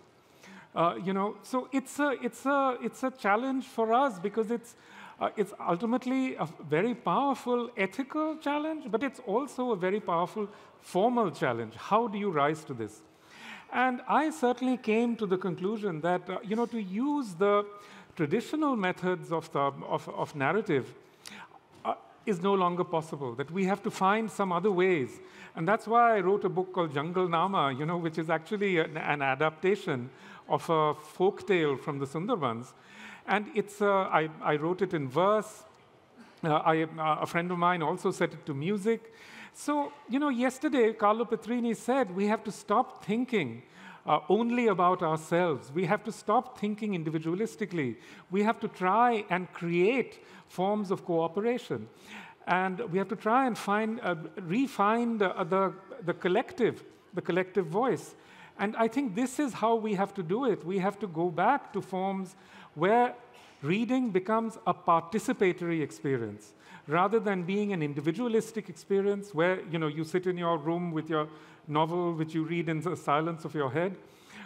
Uh, you know, so it's a, it's, a, it's a challenge for us because it's, uh, it's ultimately a very powerful ethical challenge, but it's also a very powerful formal challenge. How do you rise to this? And I certainly came to the conclusion that, uh, you know, to use the traditional methods of, the, of, of narrative is no longer possible, that we have to find some other ways. And that's why I wrote a book called Jungle Nama, you know, which is actually an, an adaptation of a folk tale from the Sundarbans. And it's, uh, I, I, wrote it in verse. Uh, uh a friend of mine also set it to music. So, you know, yesterday Carlo Petrini said we have to stop thinking uh, only about ourselves. We have to stop thinking individualistically. We have to try and create forms of cooperation. And we have to try and find, uh, refine the, uh, the, the collective, the collective voice. And I think this is how we have to do it. We have to go back to forms where reading becomes a participatory experience rather than being an individualistic experience where you know you sit in your room with your novel which you read in the silence of your head.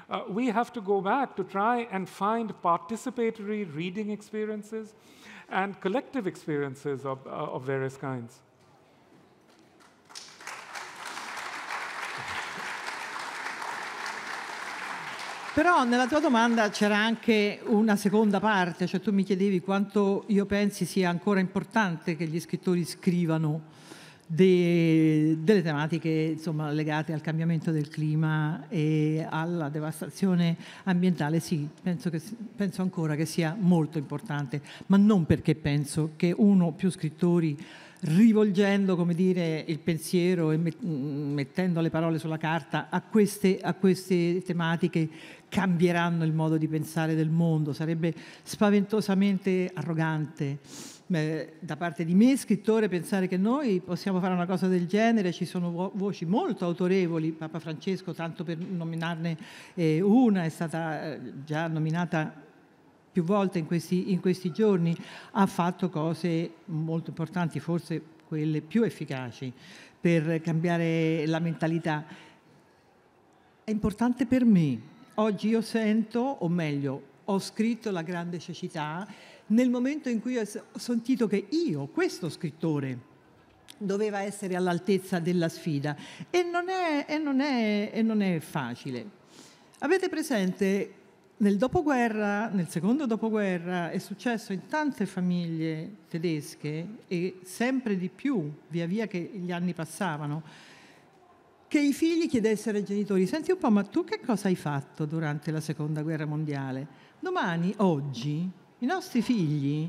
Uh, we have to go back to try and find participatory reading experiences and collective experiences of, uh, of various kinds. Però nella tua domanda c'era anche una seconda parte, cioè tu mi chiedevi quanto io pensi sia ancora importante che gli scrittori scrivano de, delle tematiche insomma, legate al cambiamento del clima e alla devastazione ambientale, sì, penso, che, penso ancora che sia molto importante, ma non perché penso che uno o più scrittori rivolgendo dire, il pensiero e mm, mettendo le parole sulla carta a queste, a queste, tematiche cambieranno il modo di pensare del mondo. Sarebbe spaventosamente arrogante Beh, da parte di me, scrittore, pensare che noi possiamo fare una cosa del genere, ci sono vo- voci molto autorevoli, Papa Francesco, tanto per nominarne eh, una, è stata eh, già nominata più volte in questi, in questi giorni, ha fatto cose molto importanti, forse quelle più efficaci per cambiare la mentalità. È importante per me. Oggi io sento, o meglio, ho scritto La grande cecità nel momento in cui ho sentito che io, questo scrittore, doveva essere all'altezza della sfida e non è, e non è, e non è facile. Avete presente nel dopoguerra, nel secondo dopoguerra, è successo in tante famiglie tedesche e sempre di più, via via che gli anni passavano, che i figli chiedessero ai genitori, senti un po', ma tu che cosa hai fatto durante la seconda guerra mondiale? Domani, oggi, i nostri figli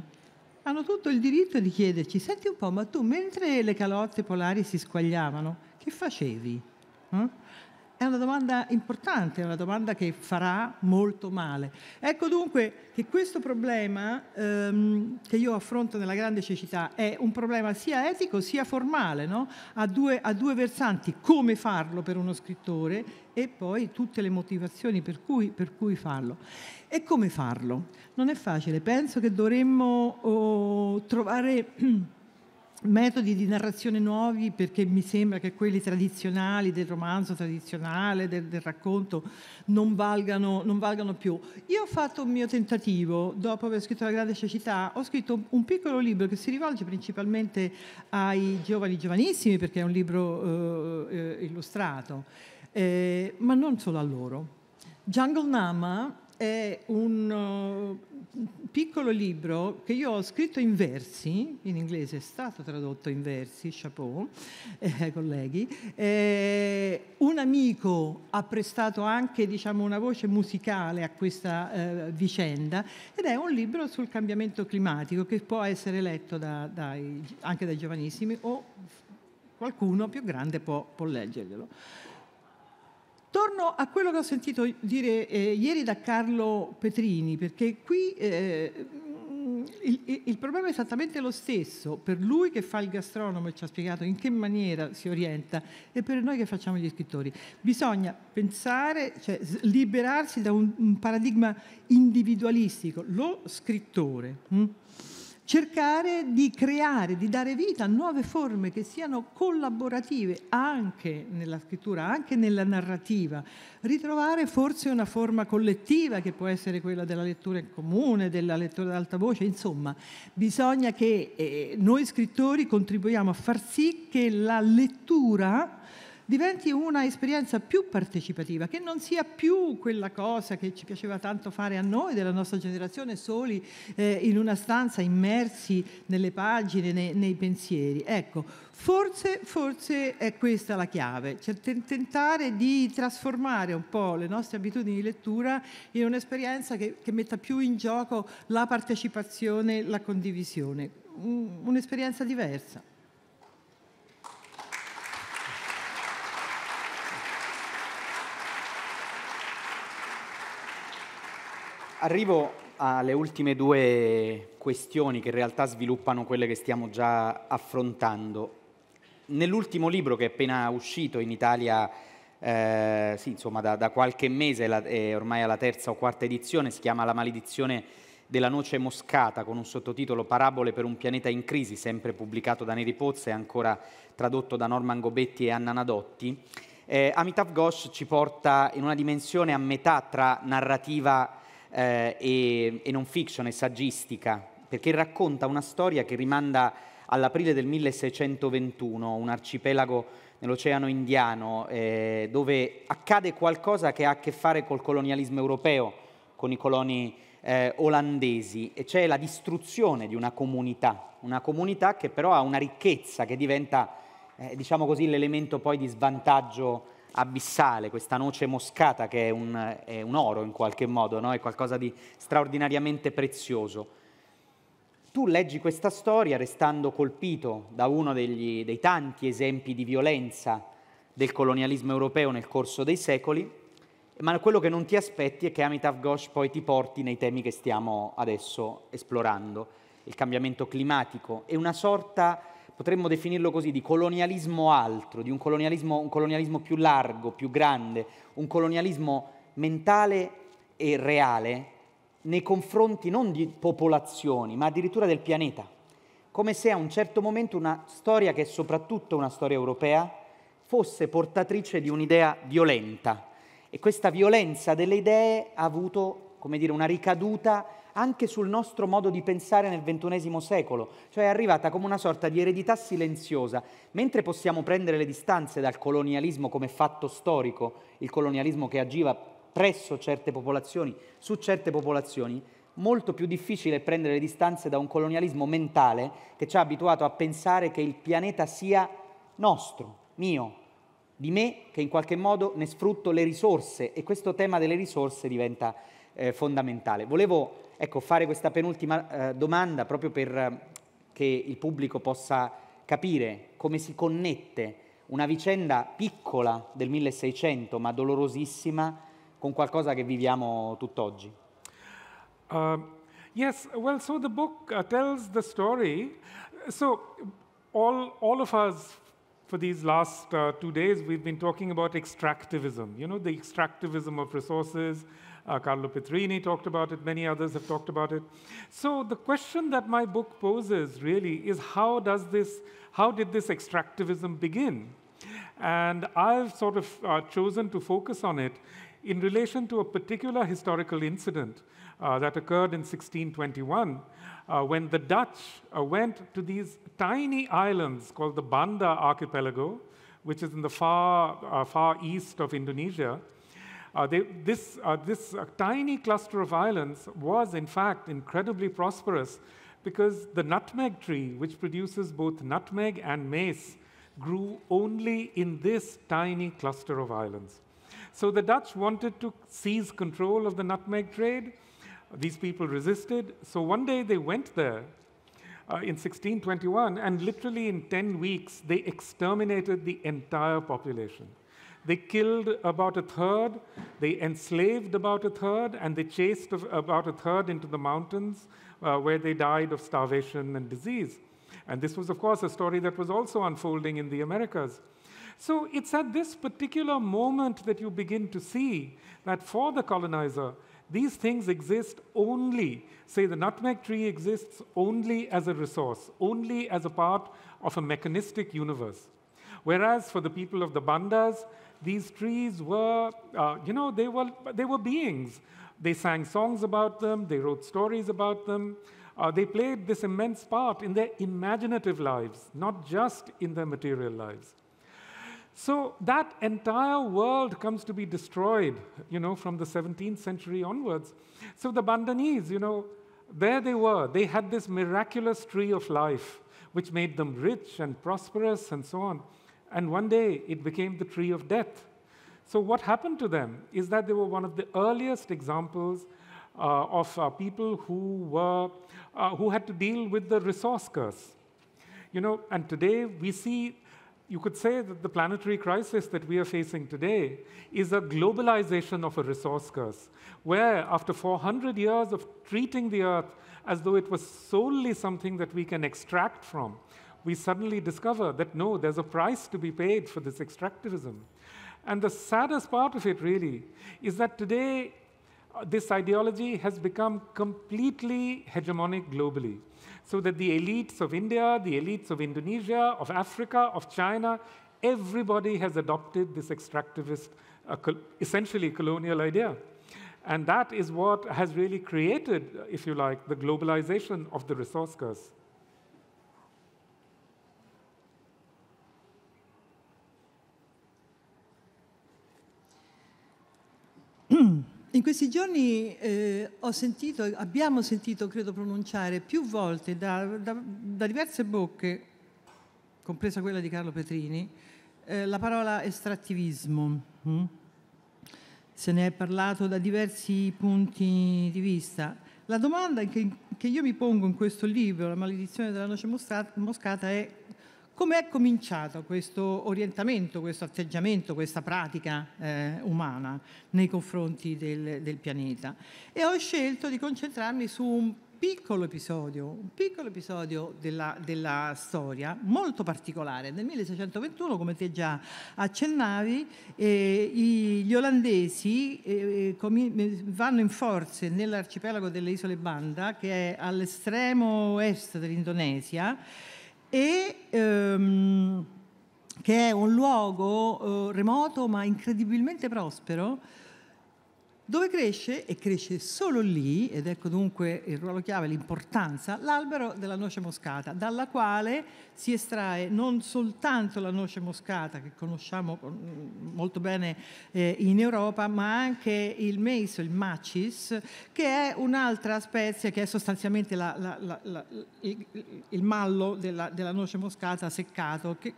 hanno tutto il diritto di chiederci, senti un po', ma tu mentre le calotte polari si squagliavano, che facevi? Eh? è una domanda importante, è una domanda che farà molto male. Ecco dunque che questo problema ehm, che io affronto nella grande cecità è un problema sia etico sia formale, no? ha, due, ha due versanti, come farlo per uno scrittore e poi tutte le motivazioni per cui, per cui, farlo. E come farlo? Non è facile, penso che dovremmo oh, trovare... metodi di narrazione nuovi perché mi sembra che quelli tradizionali del romanzo tradizionale, del, del racconto, non valgano, non valgano, più. Io ho fatto un mio tentativo, dopo aver scritto La grande cecità, ho scritto un piccolo libro che si rivolge principalmente ai giovani giovanissimi perché è un libro eh, eh illustrato, eh, ma non solo a loro. Jungle Nama è un uh, piccolo libro che io ho scritto in versi, in inglese è stato tradotto in versi, chapeau, eh, colleghi. Eh, un amico ha prestato anche diciamo, una voce musicale a questa eh, vicenda ed è un libro sul cambiamento climatico che può essere letto da, dai, anche dai giovanissimi o qualcuno più grande può, può leggerglielo. Torno a quello che ho sentito dire eh, ieri da Carlo Petrini, perché qui eh, mm, il, il, problema è esattamente lo stesso per lui che fa il gastronomo e ci ha spiegato in che maniera si orienta e per noi che facciamo gli scrittori. Bisogna pensare, cioè liberarsi da un, un paradigma individualistico, lo scrittore. Mh? Mm, cercare di creare, di dare vita a nuove forme che siano collaborative anche nella scrittura, anche nella narrativa, ritrovare forse una forma collettiva che può essere quella della lettura in comune, della lettura ad alta voce, insomma, bisogna che eh, noi scrittori contribuiamo a far sì che la lettura diventi una esperienza più partecipativa, che non sia più quella cosa che ci piaceva tanto fare a noi della nostra generazione, soli eh, in una stanza, immersi nelle pagine, nei, nei pensieri. Ecco, forse, forse, è questa la chiave, cioè tentare di trasformare un po' le nostre abitudini di lettura in un'esperienza che, che metta più in gioco la partecipazione, la condivisione, un'esperienza diversa. Arrivo alle ultime due questioni che in realtà sviluppano quelle che stiamo già affrontando. Nell'ultimo libro che è appena uscito in Italia, eh, sì, insomma, da, da, qualche mese, la, è ormai alla terza o quarta edizione, si chiama La maledizione della noce moscata, con un sottotitolo Parabole per un pianeta in crisi, sempre pubblicato da Neri Pozza e ancora tradotto da Norman Gobetti e Anna Nadotti. Eh, Amitav Ghosh ci porta in una dimensione a metà tra narrativa e eh, e, e non fiction e saggistica, perché racconta una storia che rimanda all'aprile del 1621, un arcipelago nell'Oceano Indiano, eh, dove accade qualcosa che ha a che fare col colonialismo europeo, con i coloni eh, olandesi, e c'è la distruzione di una comunità, una comunità che però ha una ricchezza che diventa, eh, diciamo così, l'elemento poi di svantaggio abissale, questa noce moscata che è un, è un oro in qualche modo, no? è qualcosa di straordinariamente prezioso. Tu leggi questa storia restando colpito da uno degli, dei tanti esempi di violenza del colonialismo europeo nel corso dei secoli, ma quello che non ti aspetti è che Amitav Ghosh poi ti porti nei temi che stiamo adesso esplorando, il cambiamento climatico e una sorta di potremmo definirlo così, di colonialismo altro, di un colonialismo, un colonialismo più largo, più grande, un colonialismo mentale e reale nei confronti non di popolazioni, ma addirittura del pianeta, come se a un certo momento una storia che è soprattutto una storia europea fosse portatrice di un'idea violenta e questa violenza delle idee ha avuto, come dire, una ricaduta anche sul nostro modo di pensare nel XXI secolo, cioè è arrivata come una sorta di eredità silenziosa. Mentre possiamo prendere le distanze dal colonialismo come fatto storico, il colonialismo che agiva presso certe popolazioni, su certe popolazioni, molto più difficile è prendere le distanze da un colonialismo mentale che ci ha abituato a pensare che il pianeta sia nostro, mio, di me che in qualche modo ne sfrutto le risorse e questo tema delle risorse diventa eh, fondamentale. Volevo ecco, fare questa penultima eh, domanda proprio per eh, che il pubblico possa capire come si connette una vicenda piccola del 1600 ma dolorosissima con qualcosa che viviamo tutt'oggi. Uh, yes, well, so the book uh, tells the story. So all, all of us for these last uh, two days, we've been talking about extractivism, you know, the extractivism of resources, Uh, Carlo Petrini talked about it. Many others have talked about it. So the question that my book poses really is how does this, how did this extractivism begin? And I've sort of uh, chosen to focus on it in relation to a particular historical incident uh, that occurred in 1621 uh, when the Dutch uh, went to these tiny islands called the Banda Archipelago, which is in the far, uh, far east of Indonesia. Uh, they, this uh, this uh, tiny cluster of islands was, in fact, incredibly prosperous because the nutmeg tree, which produces both nutmeg and mace, grew only in this tiny cluster of islands. So the Dutch wanted to seize control of the nutmeg trade. These people resisted. So one day they went there uh, in 1621, and literally in 10 weeks, they exterminated the entire population. They killed about a third, they enslaved about a third, and they chased about a third into the mountains uh, where they died of starvation and disease. And this was, of course, a story that was also unfolding in the Americas. So it's at this particular moment that you begin to see that for the colonizer, these things exist only, say the nutmeg tree exists only as a resource, only as a part of a mechanistic universe. Whereas for the people of the Bandas, these trees were, uh, you know, they were, they were beings. They sang songs about them, they wrote stories about them. Uh, they played this immense part in their imaginative lives, not just in their material lives. So that entire world comes to be destroyed, you know, from the 17th century onwards. So the Bandanese, you know, there they were. They had this miraculous tree of life, which made them rich and prosperous and so on. And one day it became the tree of death. So, what happened to them is that they were one of the earliest examples uh, of uh, people who, were, uh, who had to deal with the resource curse. You know, and today we see, you could say that the planetary crisis that we are facing today is a globalization of a resource curse, where after 400 years of treating the Earth as though it was solely something that we can extract from, we suddenly discover that no, there's a price to be paid for this extractivism. And the saddest part of it, really, is that today uh, this ideology has become completely hegemonic globally. So that the elites of India, the elites of Indonesia, of Africa, of China, everybody has adopted this extractivist, uh, col essentially colonial idea. And that is what has really created, if you like, the globalization of the resource curse. Mm. In questi giorni eh, ho sentito, abbiamo sentito, credo, pronunciare più volte da, da, da diverse bocche, compresa quella di Carlo Petrini, eh, la parola estrattivismo. Mm? Se ne è parlato da diversi punti di vista. La domanda che, che io mi pongo in questo libro, La maledizione della noce moscata, è come è cominciato questo orientamento, questo atteggiamento, questa pratica eh, umana nei confronti del, del pianeta? E ho scelto di concentrarmi su un piccolo episodio, un piccolo episodio della, della, storia molto particolare. Nel 1621, come te già accennavi, eh, gli olandesi eh, eh, eh, vanno in forze nell'arcipelago delle isole Banda, che è all'estremo est dell'Indonesia, e ehm, che è un luogo eh, remoto ma incredibilmente prospero dove cresce, e cresce solo lì, ed ecco dunque il ruolo chiave, l'importanza, l'albero della noce moscata, dalla quale si estrae non soltanto la noce moscata, che conosciamo mm, molto bene eh, in Europa, ma anche il meso, il macis, che è un'altra spezia che è sostanzialmente la, la, la, il, il, mallo della, della, noce moscata seccato, che,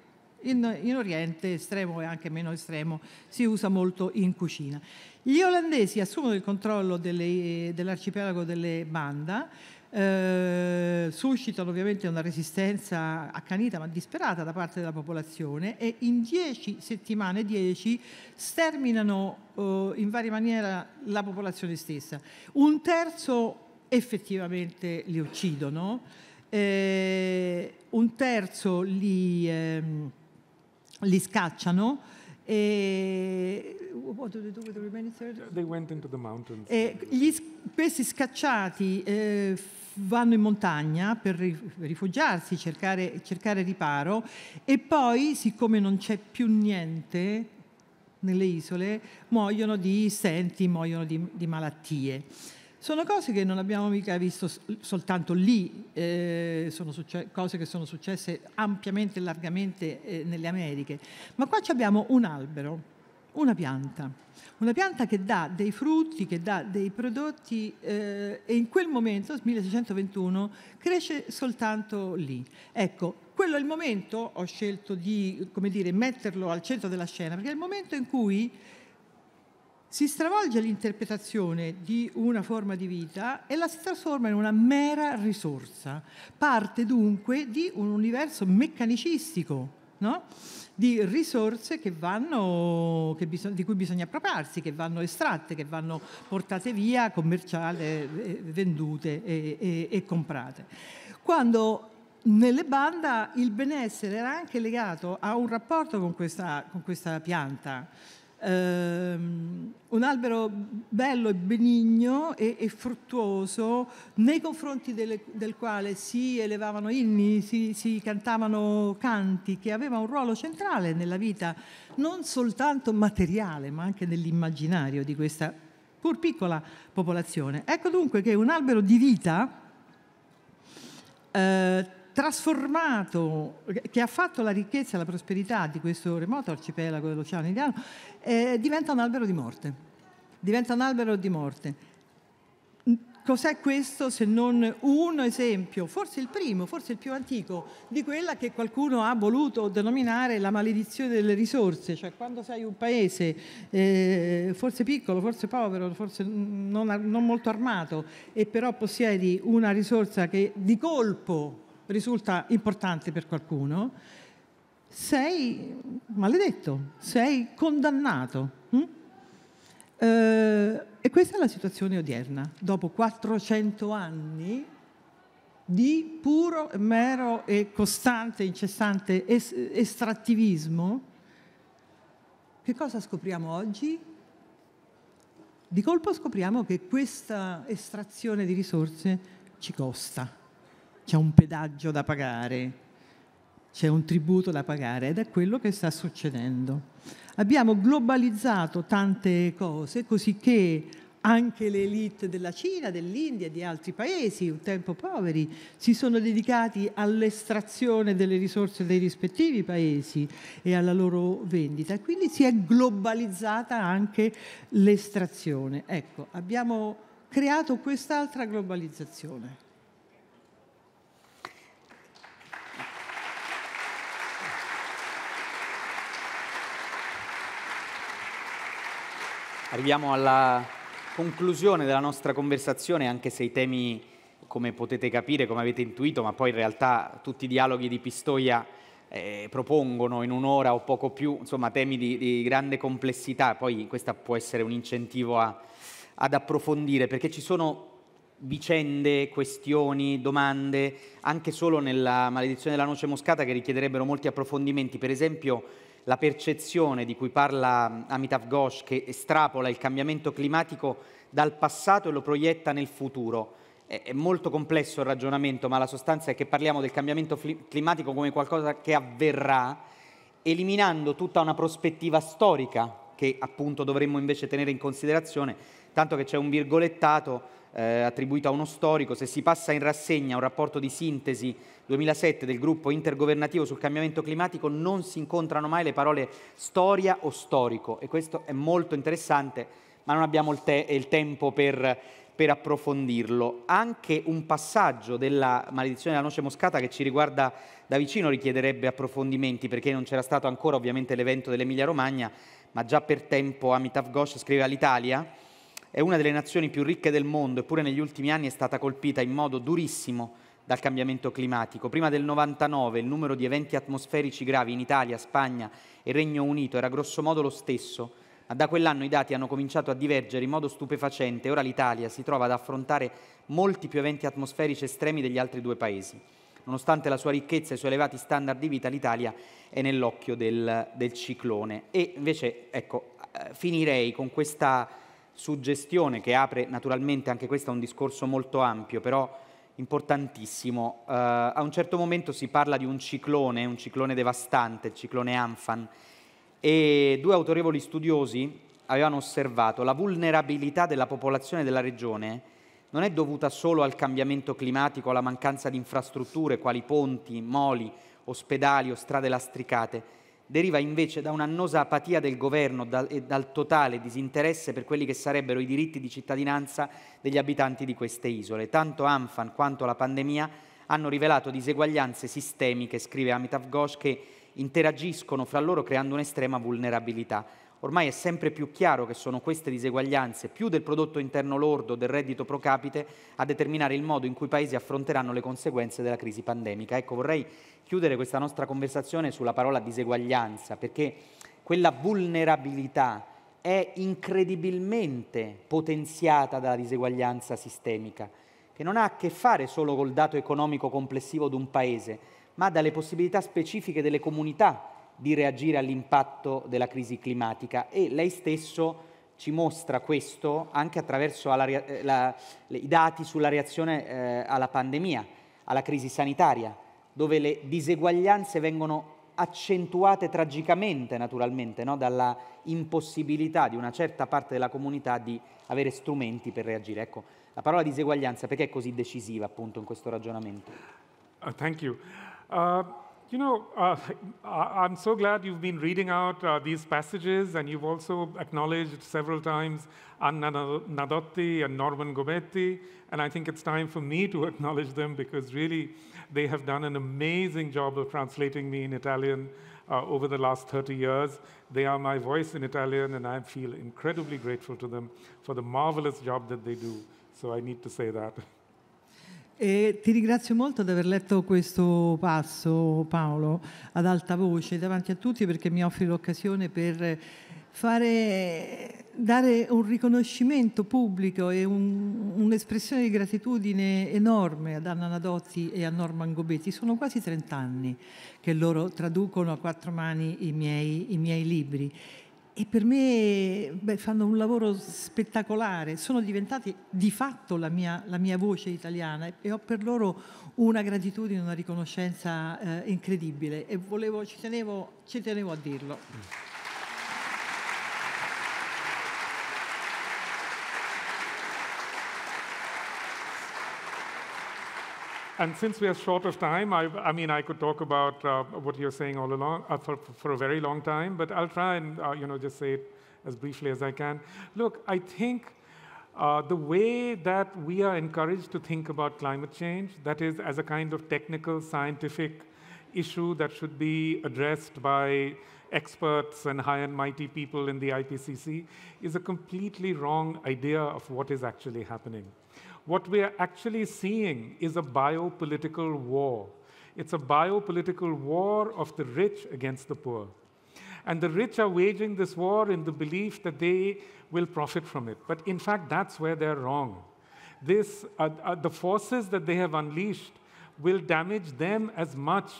in, in Oriente estremo e anche meno estremo si usa molto in cucina. Gli olandesi assumono il controllo eh, dell'arcipelago delle Banda, eh, suscitano ovviamente una resistenza accanita ma disperata da parte della popolazione e in dieci settimane, dieci, sterminano eh, in varie maniere la popolazione stessa. Un terzo effettivamente li uccidono, eh, un terzo li, ehm, li scacciano, e, eh, gli, questi scacciati eh, vanno in montagna per rifugiarsi, cercare, cercare riparo e poi, siccome non c'è più niente nelle isole, muoiono di stenti, muoiono di, di malattie. Sono cose che non abbiamo mica visto soltanto lì, eh, sono succe- cose che sono successe ampiamente e largamente eh, nelle Americhe, ma qua abbiamo un albero, una pianta, una pianta che dà dei frutti, che dà dei prodotti eh, e in quel momento, 1621, cresce soltanto lì. Ecco, quello è il momento, ho scelto di dire, metterlo al centro della scena, perché è il momento in cui si stravolge l'interpretazione di una forma di vita e la si trasforma in una mera risorsa. Parte dunque di un universo meccanicistico, no? di risorse che vanno, che bisog- di cui bisogna appropriarsi, che vanno estratte, che vanno portate via, commerciate, eh, vendute e, e, e comprate. Quando nelle banda il benessere era anche legato a un rapporto con questa, con questa pianta ehm, un albero bello e benigno e, e fruttuoso nei confronti delle, del quale si elevavano inni, si, si, cantavano canti che aveva un ruolo centrale nella vita non soltanto materiale ma anche nell'immaginario di questa pur piccola popolazione. Ecco dunque che un albero di vita eh, trasformato, che ha fatto la ricchezza e la prosperità di questo remoto arcipelago dell'Oceano Indiano, eh, diventa un albero di morte. Diventa un albero di morte. Cos'è questo se non un esempio, forse il primo, forse il più antico, di quella che qualcuno ha voluto denominare la maledizione delle risorse, cioè quando sei un paese eh, forse piccolo, forse povero, forse non, non molto armato e però possiedi una risorsa che di colpo risulta importante per qualcuno, sei maledetto, sei condannato. Hm? Eh, e questa è la situazione odierna, dopo 400 anni di puro, mero e costante, incessante es- estrattivismo, che cosa scopriamo oggi? Di colpo scopriamo che questa estrazione di risorse ci costa c'è un pedaggio da pagare, c'è un tributo da pagare ed è quello che sta succedendo. Abbiamo globalizzato tante cose così che anche le elite della Cina, dell'India e di altri paesi, un tempo poveri, si sono dedicati all'estrazione delle risorse dei rispettivi paesi e alla loro vendita. Quindi si è globalizzata anche l'estrazione. Ecco, abbiamo creato quest'altra globalizzazione. Arriviamo alla conclusione della nostra conversazione, anche se i temi, come potete capire, come avete intuito, ma poi in realtà tutti i dialoghi di Pistoia eh, propongono in un'ora o poco più, insomma, temi di, di grande complessità, poi questo può essere un incentivo a, ad approfondire, perché ci sono vicende, questioni, domande, anche solo nella maledizione della noce moscata che richiederebbero molti approfondimenti, per esempio la percezione di cui parla Amitav Ghosh che estrapola il cambiamento climatico dal passato e lo proietta nel futuro. È molto complesso il ragionamento, ma la sostanza è che parliamo del cambiamento climatico come qualcosa che avverrà, eliminando tutta una prospettiva storica che appunto dovremmo invece tenere in considerazione, tanto che c'è un virgolettato eh, attribuito a uno storico, se si passa in rassegna un rapporto di sintesi 2007 del gruppo intergovernativo sul cambiamento climatico, non si incontrano mai le parole storia o storico e questo è molto interessante, ma non abbiamo il, te- il tempo per, per approfondirlo. Anche un passaggio della maledizione della noce moscata che ci riguarda da vicino richiederebbe approfondimenti perché non c'era stato ancora ovviamente l'evento dell'Emilia Romagna, ma già per tempo Amitav Ghosh scrive all'Italia è una delle nazioni più ricche del mondo, eppure negli ultimi anni è stata colpita in modo durissimo dal cambiamento climatico. Prima del 99 il numero di eventi atmosferici gravi in Italia, Spagna e Regno Unito era grossomodo lo stesso, ma da quell'anno i dati hanno cominciato a divergere in modo stupefacente ora l'Italia si trova ad affrontare molti più eventi atmosferici estremi degli altri due paesi. Nonostante la sua ricchezza e i suoi elevati standard di vita, l'Italia è nell'occhio del, del ciclone. E invece, ecco, eh, finirei con questa suggestione che apre naturalmente anche questo a un discorso molto ampio, però importantissimo. Uh, a un certo momento si parla di un ciclone, un ciclone devastante, il ciclone Anfan, e due autorevoli studiosi avevano osservato la vulnerabilità della popolazione della regione non è dovuta solo al cambiamento climatico, alla mancanza di infrastrutture quali ponti, moli, ospedali o strade lastricate, deriva invece da un'annosa apatia del governo e dal totale disinteresse per quelli che sarebbero i diritti di cittadinanza degli abitanti di queste isole. Tanto Anfan quanto la pandemia hanno rivelato diseguaglianze sistemiche, scrive Amitav Ghosh, che interagiscono fra loro creando un'estrema vulnerabilità ormai è sempre più chiaro che sono queste diseguaglianze, più del prodotto interno lordo, del reddito pro capite, a determinare il modo in cui i paesi affronteranno le conseguenze della crisi pandemica. Ecco, vorrei chiudere questa nostra conversazione sulla parola diseguaglianza, perché quella vulnerabilità è incredibilmente potenziata dalla diseguaglianza sistemica, che non ha a che fare solo col dato economico complessivo di un paese, ma dalle possibilità specifiche delle comunità di reagire all'impatto della crisi climatica e lei stesso ci mostra questo anche attraverso la, eh, la, i dati sulla reazione eh, alla pandemia, alla crisi sanitaria, dove le diseguaglianze vengono accentuate tragicamente naturalmente no? dalla impossibilità di una certa parte della comunità di avere strumenti per reagire. Ecco, la parola diseguaglianza perché è così decisiva appunto in questo ragionamento? Uh, thank Uh, you know, uh, I'm so glad you've been reading out uh, these passages, and you've also acknowledged several times Anna Nadotti and Norman Gobetti. And I think it's time for me to acknowledge them because really they have done an amazing job of translating me in Italian uh, over the last 30 years. They are my voice in Italian, and I feel incredibly grateful to them for the marvelous job that they do. So I need to say that. E ti ringrazio molto di aver letto questo passo, Paolo, ad alta voce davanti a tutti perché mi offri l'occasione per fare, dare un riconoscimento pubblico e un, un'espressione di gratitudine enorme ad Anna Nadotti e a Norman Gobetti. Sono quasi 30 anni che loro traducono a quattro mani i miei, i miei libri e per me beh, fanno un lavoro spettacolare, sono diventati di fatto la mia, la mia, voce italiana e ho per loro una gratitudine, una riconoscenza eh, incredibile e volevo, ci, tenevo, ci, tenevo, a dirlo. and since we are short of time, I, I mean, I could talk about uh, what you're saying all along uh, for, for a very long time, but I'll try and uh, you know just say it as briefly as I can. Look, I think uh, the way that we are encouraged to think about climate change, that is, as a kind of technical, scientific issue that should be addressed by experts and high and mighty people in the IPCC, is a completely wrong idea of what is actually happening. What we are actually seeing is a biopolitical war. It's a biopolitical war of the rich against the poor. And the rich are waging this war in the belief that they will profit from it. But in fact, that's where they're wrong. This, uh, uh, the forces that they have unleashed will damage them as much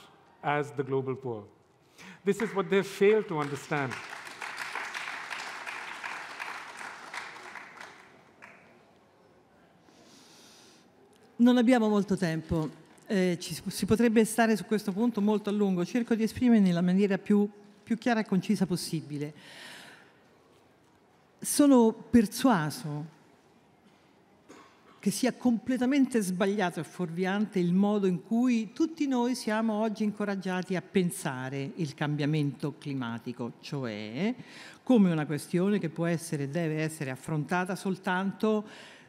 as the global poor. This is what they fail to understand. Non abbiamo molto tempo, eh, ci, si potrebbe stare su questo punto molto a lungo, cerco di esprimermi nella maniera più, più chiara e concisa possibile. Sono persuaso che sia completamente sbagliato e fuorviante il modo in cui tutti noi siamo oggi incoraggiati a pensare il cambiamento climatico, cioè come una questione che può essere e deve essere affrontata soltanto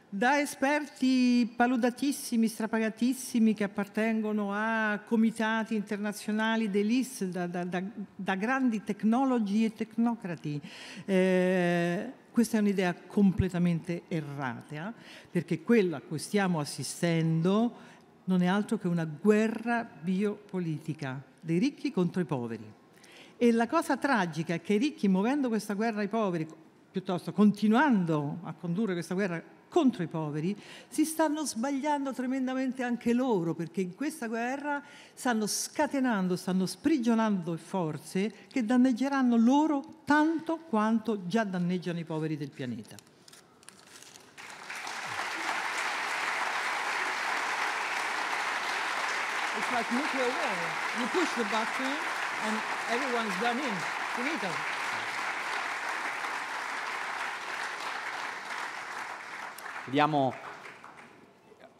da esperti paludatissimi, strapagatissimi che appartengono a comitati internazionali dell'IS, da, da, da, da, grandi tecnologi e tecnocrati. Eh, questa è un'idea completamente errata, perché quella a cui stiamo assistendo non è altro che una guerra biopolitica dei ricchi contro i poveri. E la cosa tragica è che i ricchi, muovendo questa guerra ai poveri, piuttosto continuando a condurre questa guerra contro i poveri, si stanno sbagliando tremendamente anche loro, perché in questa guerra stanno scatenando, stanno sprigionando forze che danneggeranno loro tanto quanto già danneggiano i poveri del pianeta. It's like nuclear war. You push the button and everyone's done in. Finito. Abbiamo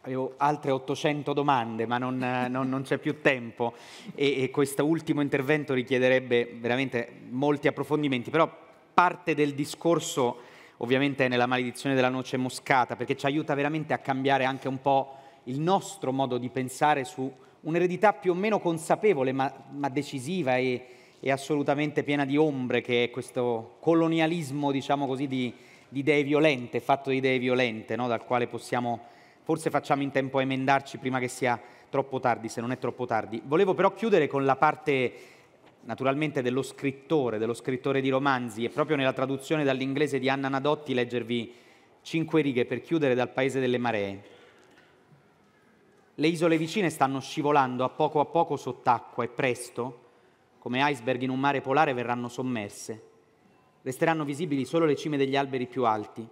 avevo altre 800 domande, ma non, non, non c'è più tempo e, e questo ultimo intervento richiederebbe veramente molti approfondimenti, però parte del discorso ovviamente è nella maledizione della noce moscata, perché ci aiuta veramente a cambiare anche un po' il nostro modo di pensare su un'eredità più o meno consapevole, ma, ma decisiva e, e, assolutamente piena di ombre, che è questo colonialismo, diciamo così, di, di idee violente, fatto di idee violente, no? dal quale possiamo, forse facciamo in tempo a emendarci prima che sia troppo tardi, se non è troppo tardi. Volevo però chiudere con la parte naturalmente dello scrittore, dello scrittore di romanzi e proprio nella traduzione dall'inglese di Anna Nadotti leggervi cinque righe per chiudere dal Paese delle Maree. Le isole vicine stanno scivolando a poco a poco sott'acqua e presto, come iceberg in un mare polare, verranno sommerse. Resteranno visibili solo le cime degli alberi più alti.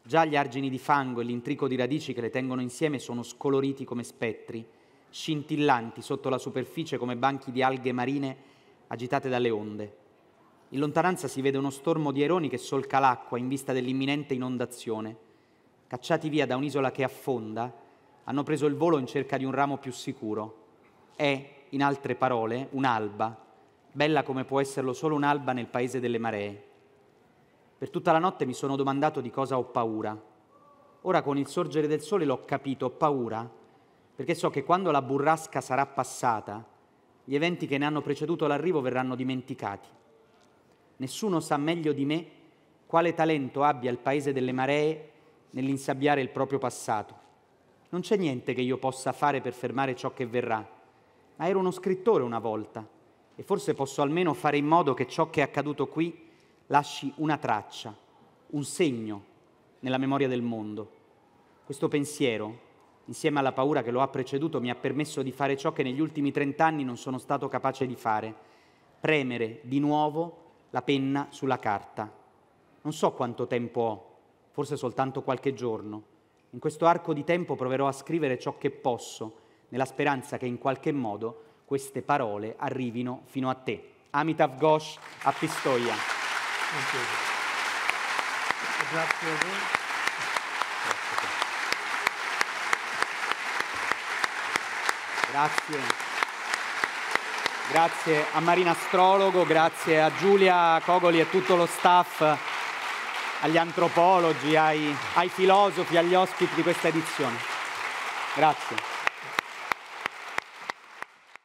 Già gli argini di fango e l'intrico di radici che le tengono insieme sono scoloriti come spettri, scintillanti sotto la superficie come banchi di alghe marine agitate dalle onde. In lontananza si vede uno stormo di aironi che solca l'acqua in vista dell'imminente inondazione. Cacciati via da un'isola che affonda, hanno preso il volo in cerca di un ramo più sicuro. È, in altre parole, un'alba, bella come può esserlo solo un'alba nel paese delle maree. Per tutta la notte mi sono domandato di cosa ho paura. Ora con il sorgere del sole l'ho capito, ho paura, perché so che quando la burrasca sarà passata, gli eventi che ne hanno preceduto l'arrivo verranno dimenticati. Nessuno sa meglio di me quale talento abbia il paese delle maree nell'insabbiare il proprio passato. Non c'è niente che io possa fare per fermare ciò che verrà, ma ero uno scrittore una volta e forse posso almeno fare in modo che ciò che è accaduto qui lasci una traccia, un segno nella memoria del mondo. Questo pensiero, insieme alla paura che lo ha preceduto, mi ha permesso di fare ciò che negli ultimi trent'anni non sono stato capace di fare, premere di nuovo la penna sulla carta. Non so quanto tempo ho, forse soltanto qualche giorno. In questo arco di tempo proverò a scrivere ciò che posso, nella speranza che in qualche modo queste parole arrivino fino a te. Amitav Ghosh a Pistoia. Grazie a voi. Grazie. grazie. a Marina Astrologo, grazie a Giulia Cogoli e tutto lo staff, agli antropologi, ai, ai filosofi, agli ospiti di questa edizione. Grazie.